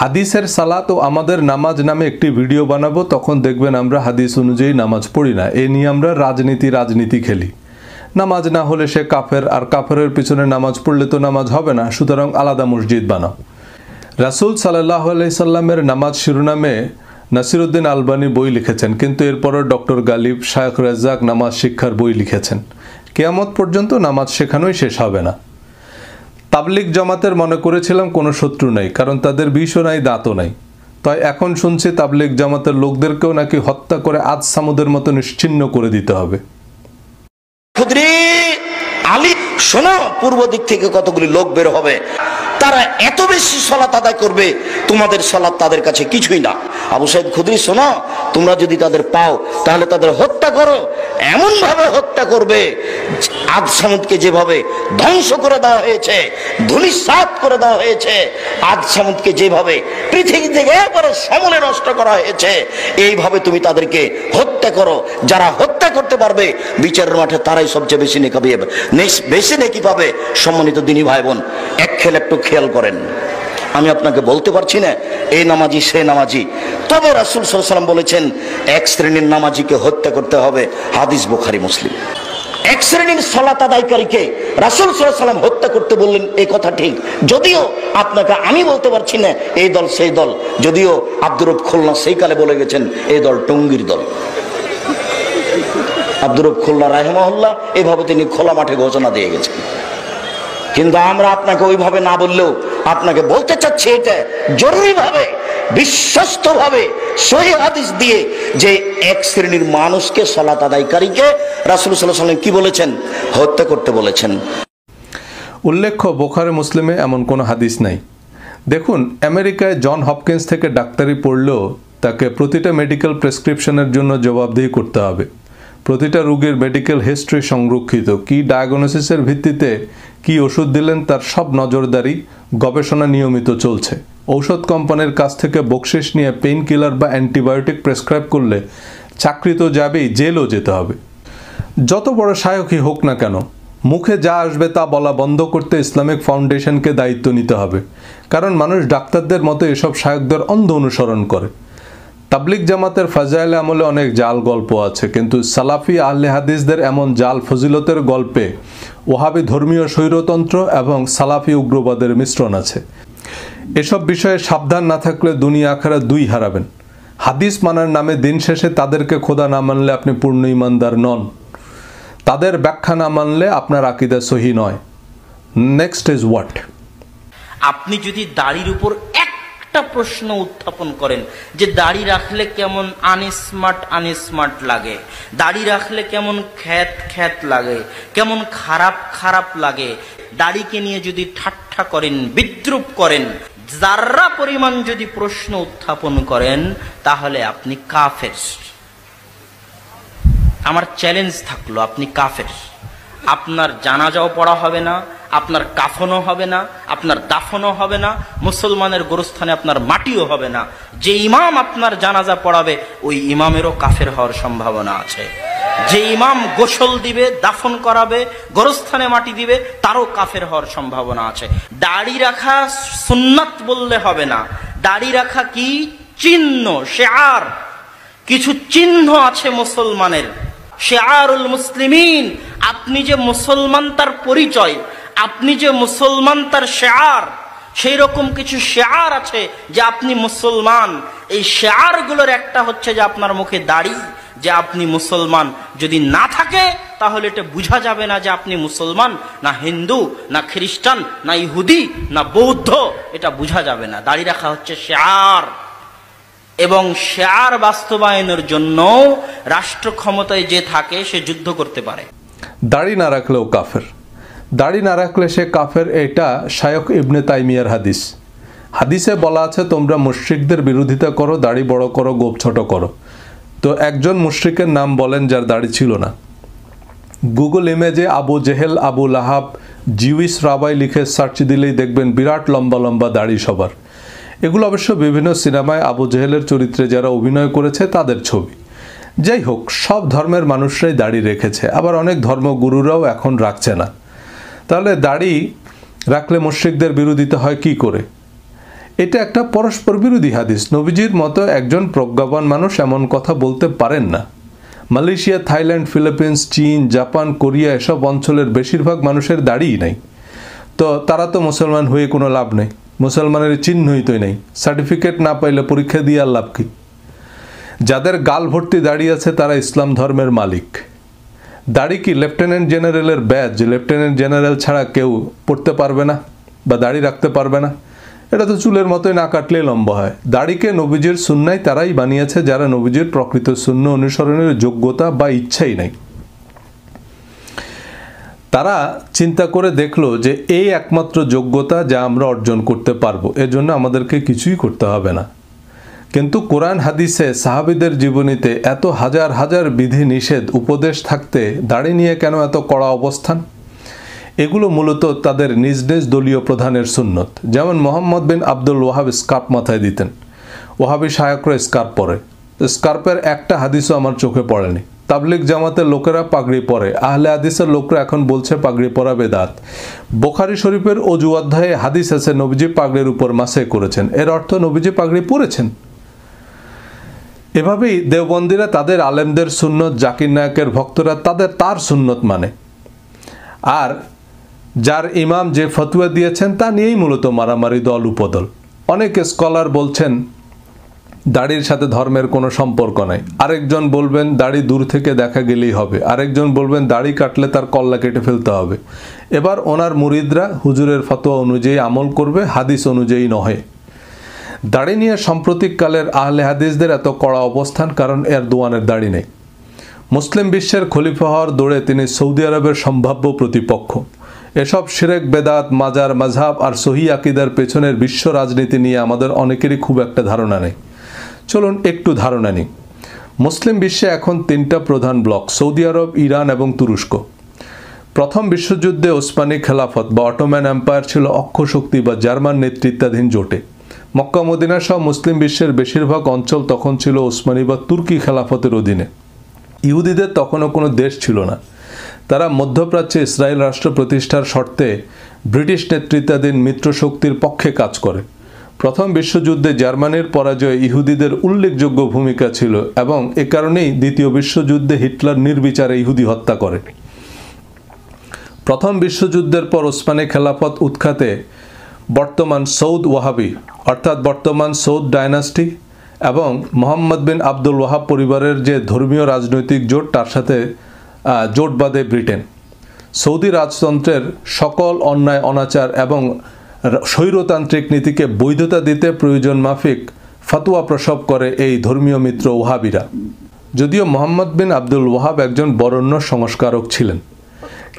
Speaker 1: হাদিসের সালাত ও আমাদের নামাজ নামে একটি ভিডিও বানাবো তখন দেখবেন আমরা হাদিস অনুযায়ী নামাজ পড়ি না এ নিয়ে আমরা রাজনীতি রাজনীতি খেলি নামাজ না হলে সে কাফের আর কাফের পিছনে নামাজ পড়লে তো নামাজ হবে না সুতরাং আলাদা মসজিদ বানাও রাসুল সাল্লাহ আলাইসাল্লামের নামাজ শিরোনামে নাসিরুদ্দিন আলবানি বই লিখেছেন কিন্তু এরপরও ডক্টর গালিব শায়খ রেজাক নামাজ শিক্ষার বই লিখেছেন কেয়ামত পর্যন্ত নামাজ শেখানোই শেষ হবে না তাবলিক জামাতের মনে করেছিলাম কোনো শত্রু নাই কারণ তাদের বিষও নাই দাঁতও নাই তাই এখন শুনছি তাবলিক জামাতের লোকদেরকেও নাকি হত্যা করে আজ সামুদের মতো নিশ্চিন্ন করে দিতে হবে
Speaker 2: শোনো পূর্ব দিক থেকে কতগুলি লোক বের হবে তারা এত বেশি সলাত আদায় করবে তোমাদের সলাত তাদের কাছে কিছুই না আবু সাহেব খুদরি শোনো তোমরা যদি তাদের পাও তাহলে তাদের হত্যা করো এমনভাবে হত্যা করবে আদ সামুদকে যেভাবে ধ্বংস করে দেওয়া হয়েছে ধুলিসাত করে দেওয়া হয়েছে আদ সামুদকে যেভাবে পৃথিবী থেকে একবারে সমলে নষ্ট করা হয়েছে এইভাবে তুমি তাদেরকে হত্যা করো যারা হত্যা করতে পারবে বিচারের মাঠে তারাই সবচেয়ে বেশি নেকাবি বেশি নেকি পাবে সম্মানিত দিনী ভাই বোন এক খেল একটু খেয়াল করেন আমি আপনাকে বলতে পারছি না এই নামাজি সে নামাজি তবে রাসুল সাল্লাম বলেছেন এক শ্রেণীর নামাজিকে হত্যা করতে হবে হাদিস বোখারি মুসলিম এক শ্রেণীর সলাত আদায়কারীকে রাসুল সাল্লাম হত্যা করতে বললেন এই কথা ঠিক যদিও আপনাকে আমি বলতে পারছি না এই দল সেই দল যদিও আব্দুরব খুলনা সেই কালে বলে গেছেন এই দল টঙ্গির দল আব্দুরব খুলনা রাহেমহল্লা এভাবে তিনি খোলা মাঠে ঘোষণা দিয়ে গেছেন কিন্তু আমরা আপনাকে ওইভাবে না বললেও আপনাকে বলতে চাচ্ছি এটা জরুরিভাবে বিশ্বস্তভাবে ভাবে হাদিস দিয়ে যে এক শ্রেণীর মানুষকে সলাত আদায়কারীকে রাসুল সাল্লাহ সাল্লাম কি বলেছেন হত্যা করতে বলেছেন
Speaker 1: উল্লেখ্য বোখারে মুসলিমে এমন কোনো হাদিস নাই দেখুন আমেরিকায় জন হপকিন্স থেকে ডাক্তারি পড়লেও তাকে প্রতিটা মেডিকেল প্রেসক্রিপশনের জন্য জবাবদিহি করতে হবে প্রতিটা রোগের মেডিকেল হিস্ট্রি সংরক্ষিত কি ডায়াগনোসিসের ভিত্তিতে কি ওষুধ দিলেন তার সব নজরদারি গবেষণা নিয়মিত চলছে ঔষধ কোম্পানির কাছ থেকে বকশিস নিয়ে পেইন কিলার বা অ্যান্টিবায়োটিক প্রেসক্রাইব করলে চাকরি তো যাবেই জেলও যেতে হবে যত বড় সায়কই হোক না কেন মুখে যা আসবে তা বলা বন্ধ করতে ইসলামিক ফাউন্ডেশনকে দায়িত্ব নিতে হবে কারণ মানুষ ডাক্তারদের মতো এসব সায়কদের অন্ধ অনুসরণ করে তাবলিক জামাতের ফাজাইল আমলে অনেক জাল গল্প আছে কিন্তু সালাফি আহলে হাদিসদের এমন জাল ফজিলতের গল্পে ওহাবি ধর্মীয় স্বৈরতন্ত্র এবং সালাফি উগ্রবাদের মিশ্রণ আছে এসব বিষয়ে সাবধান না থাকলে দুনিয়া আখারা দুই হারাবেন হাদিস মানার নামে দিন শেষে তাদেরকে খোদা না মানলে আপনি পূর্ণ ইমানদার নন তাদের ব্যাখ্যা না মানলে আপনার আকিদা সহি নয় নেক্সট ইজ হোয়াট
Speaker 3: আপনি যদি দাড়ির উপর একটা প্রশ্ন উত্থাপন করেন যে দাড়ি রাখলে কেমন আনস্মার্ট আনস্মার্ট লাগে দাড়ি রাখলে কেমন খ্যাত খ্যাত লাগে কেমন খারাপ খারাপ লাগে দাড়িকে নিয়ে যদি ঠাট্টা করেন বিদ্রুপ করেন যার্রা পরিমাণ যদি প্রশ্ন উত্থাপন করেন তাহলে আপনি কাফের আমার চ্যালেঞ্জ থাকলো আপনি কাফের আপনার জানাজাও পড়া হবে না আপনার কাফনও হবে না আপনার দাফনও হবে না মুসলমানের গোরস্থানে আপনার মাটিও হবে না যে ইমাম আপনার জানাজা পড়াবে ওই ইমামেরও কাফের হওয়ার সম্ভাবনা আছে যে ইমাম গোসল দিবে দাফন করাবে গোরস্থানে মাটি দিবে তারও কাফের হওয়ার সম্ভাবনা আছে দাড়ি রাখা সুন্নাত বললে হবে না দাড়ি রাখা কি চিহ্ন সে আর কিছু চিহ্ন আছে মুসলমানের সে শেয়ারুল মুসলিমিন আপনি যে মুসলমান তার পরিচয় আপনি যে মুসলমান তার শেয়ার সেই রকম কিছু শেয়ার আছে যে আপনি মুসলমান এই শেয়ারগুলোর একটা হচ্ছে যে আপনার মুখে দাড়ি যে আপনি মুসলমান যদি না থাকে তাহলে এটা বোঝা যাবে না যে আপনি মুসলমান না হিন্দু না খ্রিস্টান না ইহুদি না বৌদ্ধ এটা বোঝা যাবে না দাড়ি রাখা হচ্ছে শেয়ার এবং শেয়ার বাস্তবায়নের জন্য রাষ্ট্র ক্ষমতায় যে থাকে সে যুদ্ধ করতে পারে
Speaker 1: দাড়ি না রাখলেও কাফের দাড়ি না রাখলে সে কাফের এটা শায়ক ইবনে তাইমিয়ার হাদিস হাদিসে বলা আছে তোমরা মুশ্রিকদের বিরোধিতা করো দাড়ি বড় করো গোপ ছোট করো তো একজন মুশ্রিকের নাম বলেন যার দাড়ি ছিল না গুগল ইমেজে Abu Jahl Abu Lahab Jewish rabbi লিখে সার্চ দিলেই দেখবেন বিরাট লম্বা লম্বা দাড়ি সবার এগুলো অবশ্য বিভিন্ন সিনেমায় আবু জেহেলের চরিত্রে যারা অভিনয় করেছে তাদের ছবি যাই হোক সব ধর্মের মানুষরাই দাড়ি রেখেছে আবার অনেক ধর্মগুরুরাও এখন রাখছে না তাহলে দাড়ি রাখলে মুশ্রিকদের বিরোধিতা হয় কি করে এটা একটা পরস্পর বিরোধী হাদিস নবীজির মতো একজন প্রজ্ঞাবান মানুষ এমন কথা বলতে পারেন না মালয়েশিয়া থাইল্যান্ড ফিলিপিন্স চীন জাপান কোরিয়া এসব অঞ্চলের বেশিরভাগ মানুষের দাড়িই নাই তো তারা তো মুসলমান হয়ে কোনো লাভ নেই মুসলমানের চিহ্নই তো নেই সার্টিফিকেট না পাইলে পরীক্ষা দিয়ে আর লাভ কি যাদের গাল ভর্তি দাঁড়িয়ে আছে তারা ইসলাম ধর্মের মালিক দাড়ি কি লেফটেন্যান্ট জেনারেলের ব্যাজ লেফটেন্যান্ট জেনারেল ছাড়া কেউ পড়তে পারবে না বা দাড়ি রাখতে পারবে না এটা তো চুলের মতোই না কাটলে লম্বা হয় দাড়িকে নবীজির শূন্যায় তারাই বানিয়েছে যারা নবীজির প্রকৃত শূন্য অনুসরণের যোগ্যতা বা ইচ্ছাই নাই তারা চিন্তা করে দেখলো যে এই একমাত্র যোগ্যতা যা আমরা অর্জন করতে পারবো এর জন্য আমাদেরকে কিছুই করতে হবে না কিন্তু কোরআন হাদিসে সাহাবিদের জীবনীতে এত হাজার হাজার বিধি নিষেধ উপদেশ থাকতে দাড়ি নিয়ে কেন এত কড়া অবস্থান এগুলো মূলত তাদের নিজ নিজ দলীয় প্রধানের সুন্নত যেমন মোহাম্মদ বিন আব্দুল ওয়াহাব স্কার্প মাথায় দিতেন ওয়াহাবি সায়করা স্কার্প পরে স্কার্পের একটা হাদিসও আমার চোখে পড়েনি তাবলিক জামাতের লোকেরা পাগড়ি পরে আহলে হাদিসের লোকরা এখন বলছে পাগড়ি পরা বেদাত বোখারি শরীফের অজু অধ্যায়ে হাদিস আছে নবীজি পাগড়ির উপর মাসে করেছেন এর অর্থ নবীজি পাগড়ি পরেছেন এভাবেই দেওবন্দিরা তাদের আলেমদের সুন্নত জাকির নায়কের ভক্তরা তাদের তার সুন্নত মানে আর যার ইমাম যে ফতুয়া দিয়েছেন তা নিয়েই মূলত মারামারি দল উপদল অনেক স্কলার বলছেন দাড়ির সাথে ধর্মের কোনো সম্পর্ক নাই আরেকজন বলবেন দাড়ি দূর থেকে দেখা গেলেই হবে আরেকজন বলবেন দাড়ি কাটলে তার কল্লা কেটে ফেলতে হবে এবার ওনার মুরিদরা হুজুরের ফতোয়া অনুযায়ী আমল করবে হাদিস অনুযায়ী নহে দাড়ি নিয়ে সাম্প্রতিককালের আহলে হাদিসদের এত কড়া অবস্থান কারণ দোয়ানের দাড়ি নেই মুসলিম বিশ্বের খলিফা হওয়ার দৌড়ে তিনি সৌদি আরবের সম্ভাব্য প্রতিপক্ষ এসব সিরেক বেদাত মাজার মাঝহাব আর সহি আকিদার পেছনের বিশ্ব রাজনীতি নিয়ে আমাদের অনেকেরই খুব একটা ধারণা নেই চলুন একটু ধারণা নিই মুসলিম বিশ্বে এখন তিনটা প্রধান ব্লক সৌদি আরব ইরান এবং তুরস্ক প্রথম বিশ্বযুদ্ধে ওসমানি খেলাফত বা অটোম্যান এম্পায়ার ছিল অক্ষশক্তি বা জার্মান নেতৃত্বাধীন জোটে মক্কা মদিনা সহ মুসলিম বিশ্বের বেশিরভাগ অঞ্চল তখন ছিল ওসমানী বা তুর্কি খেলাফতের অধীনে ইহুদিদের তখনও কোনো দেশ ছিল না তারা মধ্যপ্রাচ্যে ইসরায়েল রাষ্ট্র প্রতিষ্ঠার শর্তে ব্রিটিশ নেতৃত্বাধীন মিত্রশক্তির পক্ষে কাজ করে প্রথম বিশ্বযুদ্ধে জার্মানির পরাজয়ে ইহুদিদের উল্লেখযোগ্য ভূমিকা ছিল এবং এ কারণেই দ্বিতীয় বিশ্বযুদ্ধে হিটলার নির্বিচারে ইহুদি হত্যা করে প্রথম বিশ্বযুদ্ধের পর ওসমানী খেলাফত উৎখাতে বর্তমান সৌদ ওয়াহাবি অর্থাৎ বর্তমান সৌদ ডায়নাস্টি এবং মোহাম্মদ বিন আব্দুল ওয়াহাব পরিবারের যে ধর্মীয় রাজনৈতিক জোট তার সাথে জোট বাঁধে ব্রিটেন সৌদি রাজতন্ত্রের সকল অন্যায় অনাচার এবং স্বৈরতান্ত্রিক নীতিকে বৈধতা দিতে প্রয়োজন মাফিক ফাতুয়া প্রসব করে এই ধর্মীয় মিত্র ওহাবিরা যদিও মোহাম্মদ বিন আবদুল ওয়াহাব একজন বরণ্য সংস্কারক ছিলেন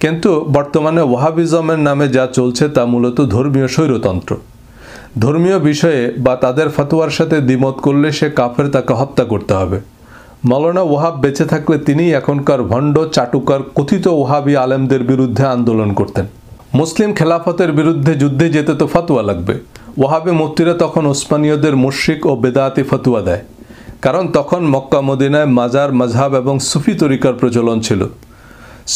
Speaker 1: কিন্তু বর্তমানে ওয়াহাবিজমের নামে যা চলছে তা মূলত ধর্মীয় স্বৈরতন্ত্র ধর্মীয় বিষয়ে বা তাদের ফতোয়ার সাথে দ্বিমত করলে সে কাফের তাকে হত্যা করতে হবে মৌলানা ওহাব বেঁচে থাকলে তিনি এখনকার ভণ্ড চাটুকার কথিত ওহাবি আলেমদের বিরুদ্ধে আন্দোলন করতেন মুসলিম খেলাফতের বিরুদ্ধে যুদ্ধে যেতে তো ফতোয়া লাগবে ওহাবে মুফতিরা তখন ওসমানীয়দের মুশ্রিক ও বেদাতি ফতোয়া দেয় কারণ তখন মক্কা মদিনায় মাজার মজহাব এবং সুফি তরিকার প্রচলন ছিল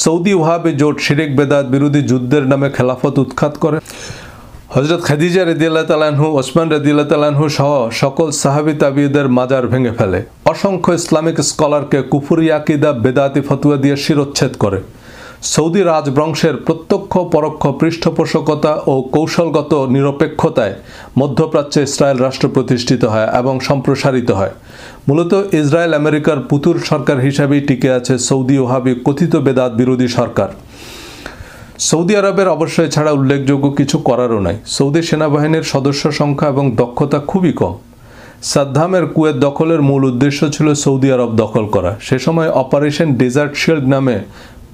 Speaker 1: সৌদি ওহাবে জোট শিরেক বেদাত বিরোধী যুদ্ধের নামে খেলাফত উৎখাত করে হজরত খাদিজা রদিয়াল্লাহ তালানহু ওসমান রদিয়াল্লাহ তালানহু সহ সকল সাহাবি তাবিদের মাজার ভেঙে ফেলে অসংখ্য ইসলামিক স্কলারকে কুফুরি আকিদা বেদাতি ফতুয়া দিয়ে শিরোচ্ছেদ করে সৌদি রাজবংশের প্রত্যক্ষ পরোক্ষ পৃষ্ঠপোষকতা ও কৌশলগত নিরপেক্ষতায় মধ্যপ্রাচ্যে ইসরায়েল রাষ্ট্র প্রতিষ্ঠিত হয় এবং সম্প্রসারিত হয় মূলত ইসরায়েল আমেরিকার পুতুল সরকার হিসাবেই টিকে আছে সৌদি ওহাবি কথিত বেদাত বিরোধী সরকার সৌদি আরবের অবশ্যই ছাড়া উল্লেখযোগ্য কিছু করারও নাই সৌদি সেনাবাহিনীর সদস্য সংখ্যা এবং দক্ষতা খুবই কম সাদ্দামের কুয়েত দখলের মূল উদ্দেশ্য ছিল সৌদি আরব দখল করা সে সময় অপারেশন ডেজার্ট শিল্ড নামে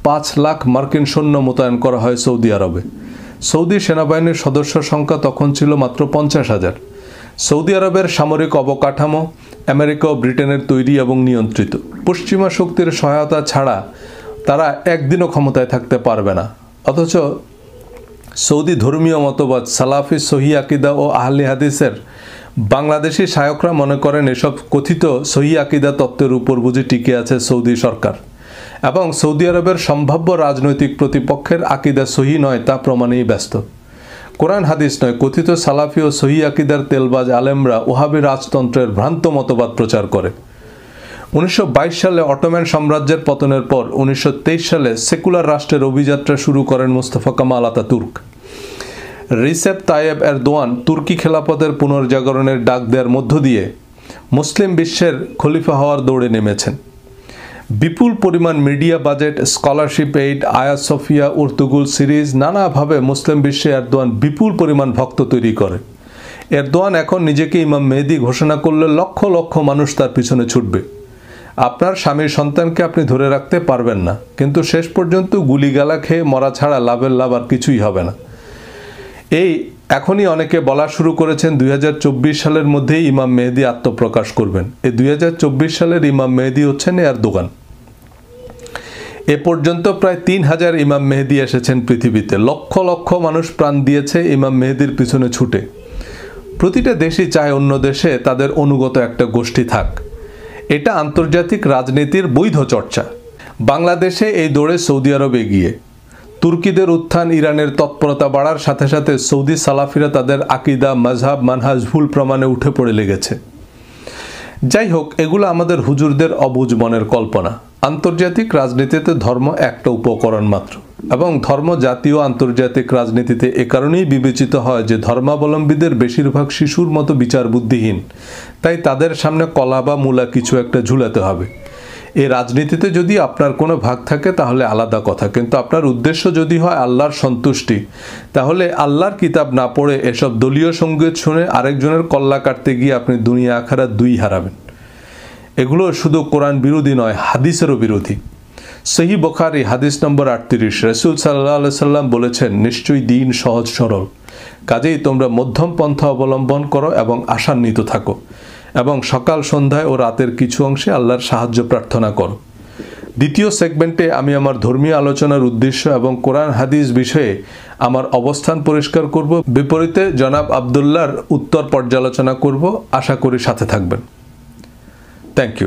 Speaker 1: পাঁচ লাখ মার্কিন সৈন্য মোতায়েন করা হয় সৌদি আরবে সৌদি সেনাবাহিনীর সদস্য সংখ্যা তখন ছিল মাত্র পঞ্চাশ হাজার সৌদি আরবের সামরিক অবকাঠামো আমেরিকা ও ব্রিটেনের তৈরি এবং নিয়ন্ত্রিত পশ্চিমা শক্তির সহায়তা ছাড়া তারা একদিনও ক্ষমতায় থাকতে পারবে না অথচ সৌদি ধর্মীয় মতবাদ সালাফি সহি আকিদা ও আহলি হাদিসের বাংলাদেশি সায়করা মনে করেন এসব কথিত সহি আকিদা তত্ত্বের উপর বুঝে টিকে আছে সৌদি সরকার এবং সৌদি আরবের সম্ভাব্য রাজনৈতিক প্রতিপক্ষের আকিদা সহি নয় তা প্রমাণেই ব্যস্ত কোরআন হাদিস নয় কথিত সালাফি ও সহি আকিদার তেলবাজ আলেমরা ওহাবি রাজতন্ত্রের ভ্রান্ত মতবাদ প্রচার করে উনিশশো সালে অটোম্যান সাম্রাজ্যের পতনের পর উনিশশো সালে সেকুলার রাষ্ট্রের অভিযাত্রা শুরু করেন মোস্তফা কামাল তুর্ক রিসেপ তায়েব এরদোয়ান তুর্কি খেলাপথের পুনর্জাগরণের ডাক দেওয়ার মধ্য দিয়ে মুসলিম বিশ্বের খলিফা হওয়ার দৌড়ে নেমেছেন বিপুল পরিমাণ মিডিয়া বাজেট স্কলারশিপ এইড আয়া সফিয়া উর্তুগুল সিরিজ নানাভাবে মুসলিম বিশ্বে এরদোয়ান বিপুল পরিমাণ ভক্ত তৈরি করে এরদোয়ান এখন নিজেকে ইমাম মেহেদি ঘোষণা করলে লক্ষ লক্ষ মানুষ তার পিছনে ছুটবে আপনার স্বামীর সন্তানকে আপনি ধরে রাখতে পারবেন না কিন্তু শেষ পর্যন্ত গুলিগালা খেয়ে মরা ছাড়া লাভের লাভ আর কিছুই হবে না এই এখনই অনেকে বলা শুরু করেছেন দুই সালের মধ্যেই ইমাম মেহেদি আত্মপ্রকাশ করবেন এই দুই সালের ইমাম মেহেদি হচ্ছেন এর দোকান এ পর্যন্ত প্রায় তিন হাজার ইমাম মেহেদি এসেছেন পৃথিবীতে লক্ষ লক্ষ মানুষ প্রাণ দিয়েছে ইমাম মেহেদির পিছনে ছুটে প্রতিটা দেশই চায় অন্য দেশে তাদের অনুগত একটা গোষ্ঠী থাক এটা আন্তর্জাতিক রাজনীতির বৈধ চর্চা বাংলাদেশে এই দৌড়ে সৌদি আরবে এগিয়ে তুর্কিদের উত্থান ইরানের তৎপরতা বাড়ার সাথে সাথে সৌদি সালাফিরা তাদের আকিদা মজহাব মানহাজ ভুল প্রমাণে উঠে পড়ে লেগেছে যাই হোক এগুলো আমাদের হুজুরদের অবুজ মনের কল্পনা আন্তর্জাতিক রাজনীতিতে ধর্ম একটা উপকরণ মাত্র এবং ধর্ম জাতীয় আন্তর্জাতিক রাজনীতিতে এ কারণেই বিবেচিত হয় যে ধর্মাবলম্বীদের বেশিরভাগ শিশুর মতো বিচার বুদ্ধিহীন তাই তাদের সামনে কলা বা মূলা কিছু একটা ঝুলাতে হবে এ রাজনীতিতে যদি আপনার কোনো ভাগ থাকে তাহলে আলাদা কথা কিন্তু আপনার উদ্দেশ্য যদি হয় আল্লাহর সন্তুষ্টি তাহলে আল্লাহর কিতাব না পড়ে এসব দলীয় সঙ্গীত শুনে আরেকজনের কল্লা কাটতে গিয়ে আপনি দুনিয়া আখারা দুই হারাবেন এগুলো শুধু কোরআন বিরোধী নয় হাদিসেরও বিরোধী সেহি বখারি হাদিস নম্বর আটত্রিশ রসুল সাল্লাহ সাল্লাম বলেছেন নিশ্চয়ই দিন সহজ সরল কাজেই তোমরা মধ্যম পন্থা অবলম্বন করো এবং আশান্বিত থাকো এবং সকাল সন্ধ্যায় ও রাতের কিছু অংশে আল্লাহর সাহায্য প্রার্থনা করো দ্বিতীয় সেগমেন্টে আমি আমার ধর্মীয় আলোচনার উদ্দেশ্য এবং কোরআন হাদিস বিষয়ে আমার অবস্থান পরিষ্কার করব বিপরীতে জনাব আবদুল্লার উত্তর পর্যালোচনা করব আশা করি সাথে থাকবেন Thank you.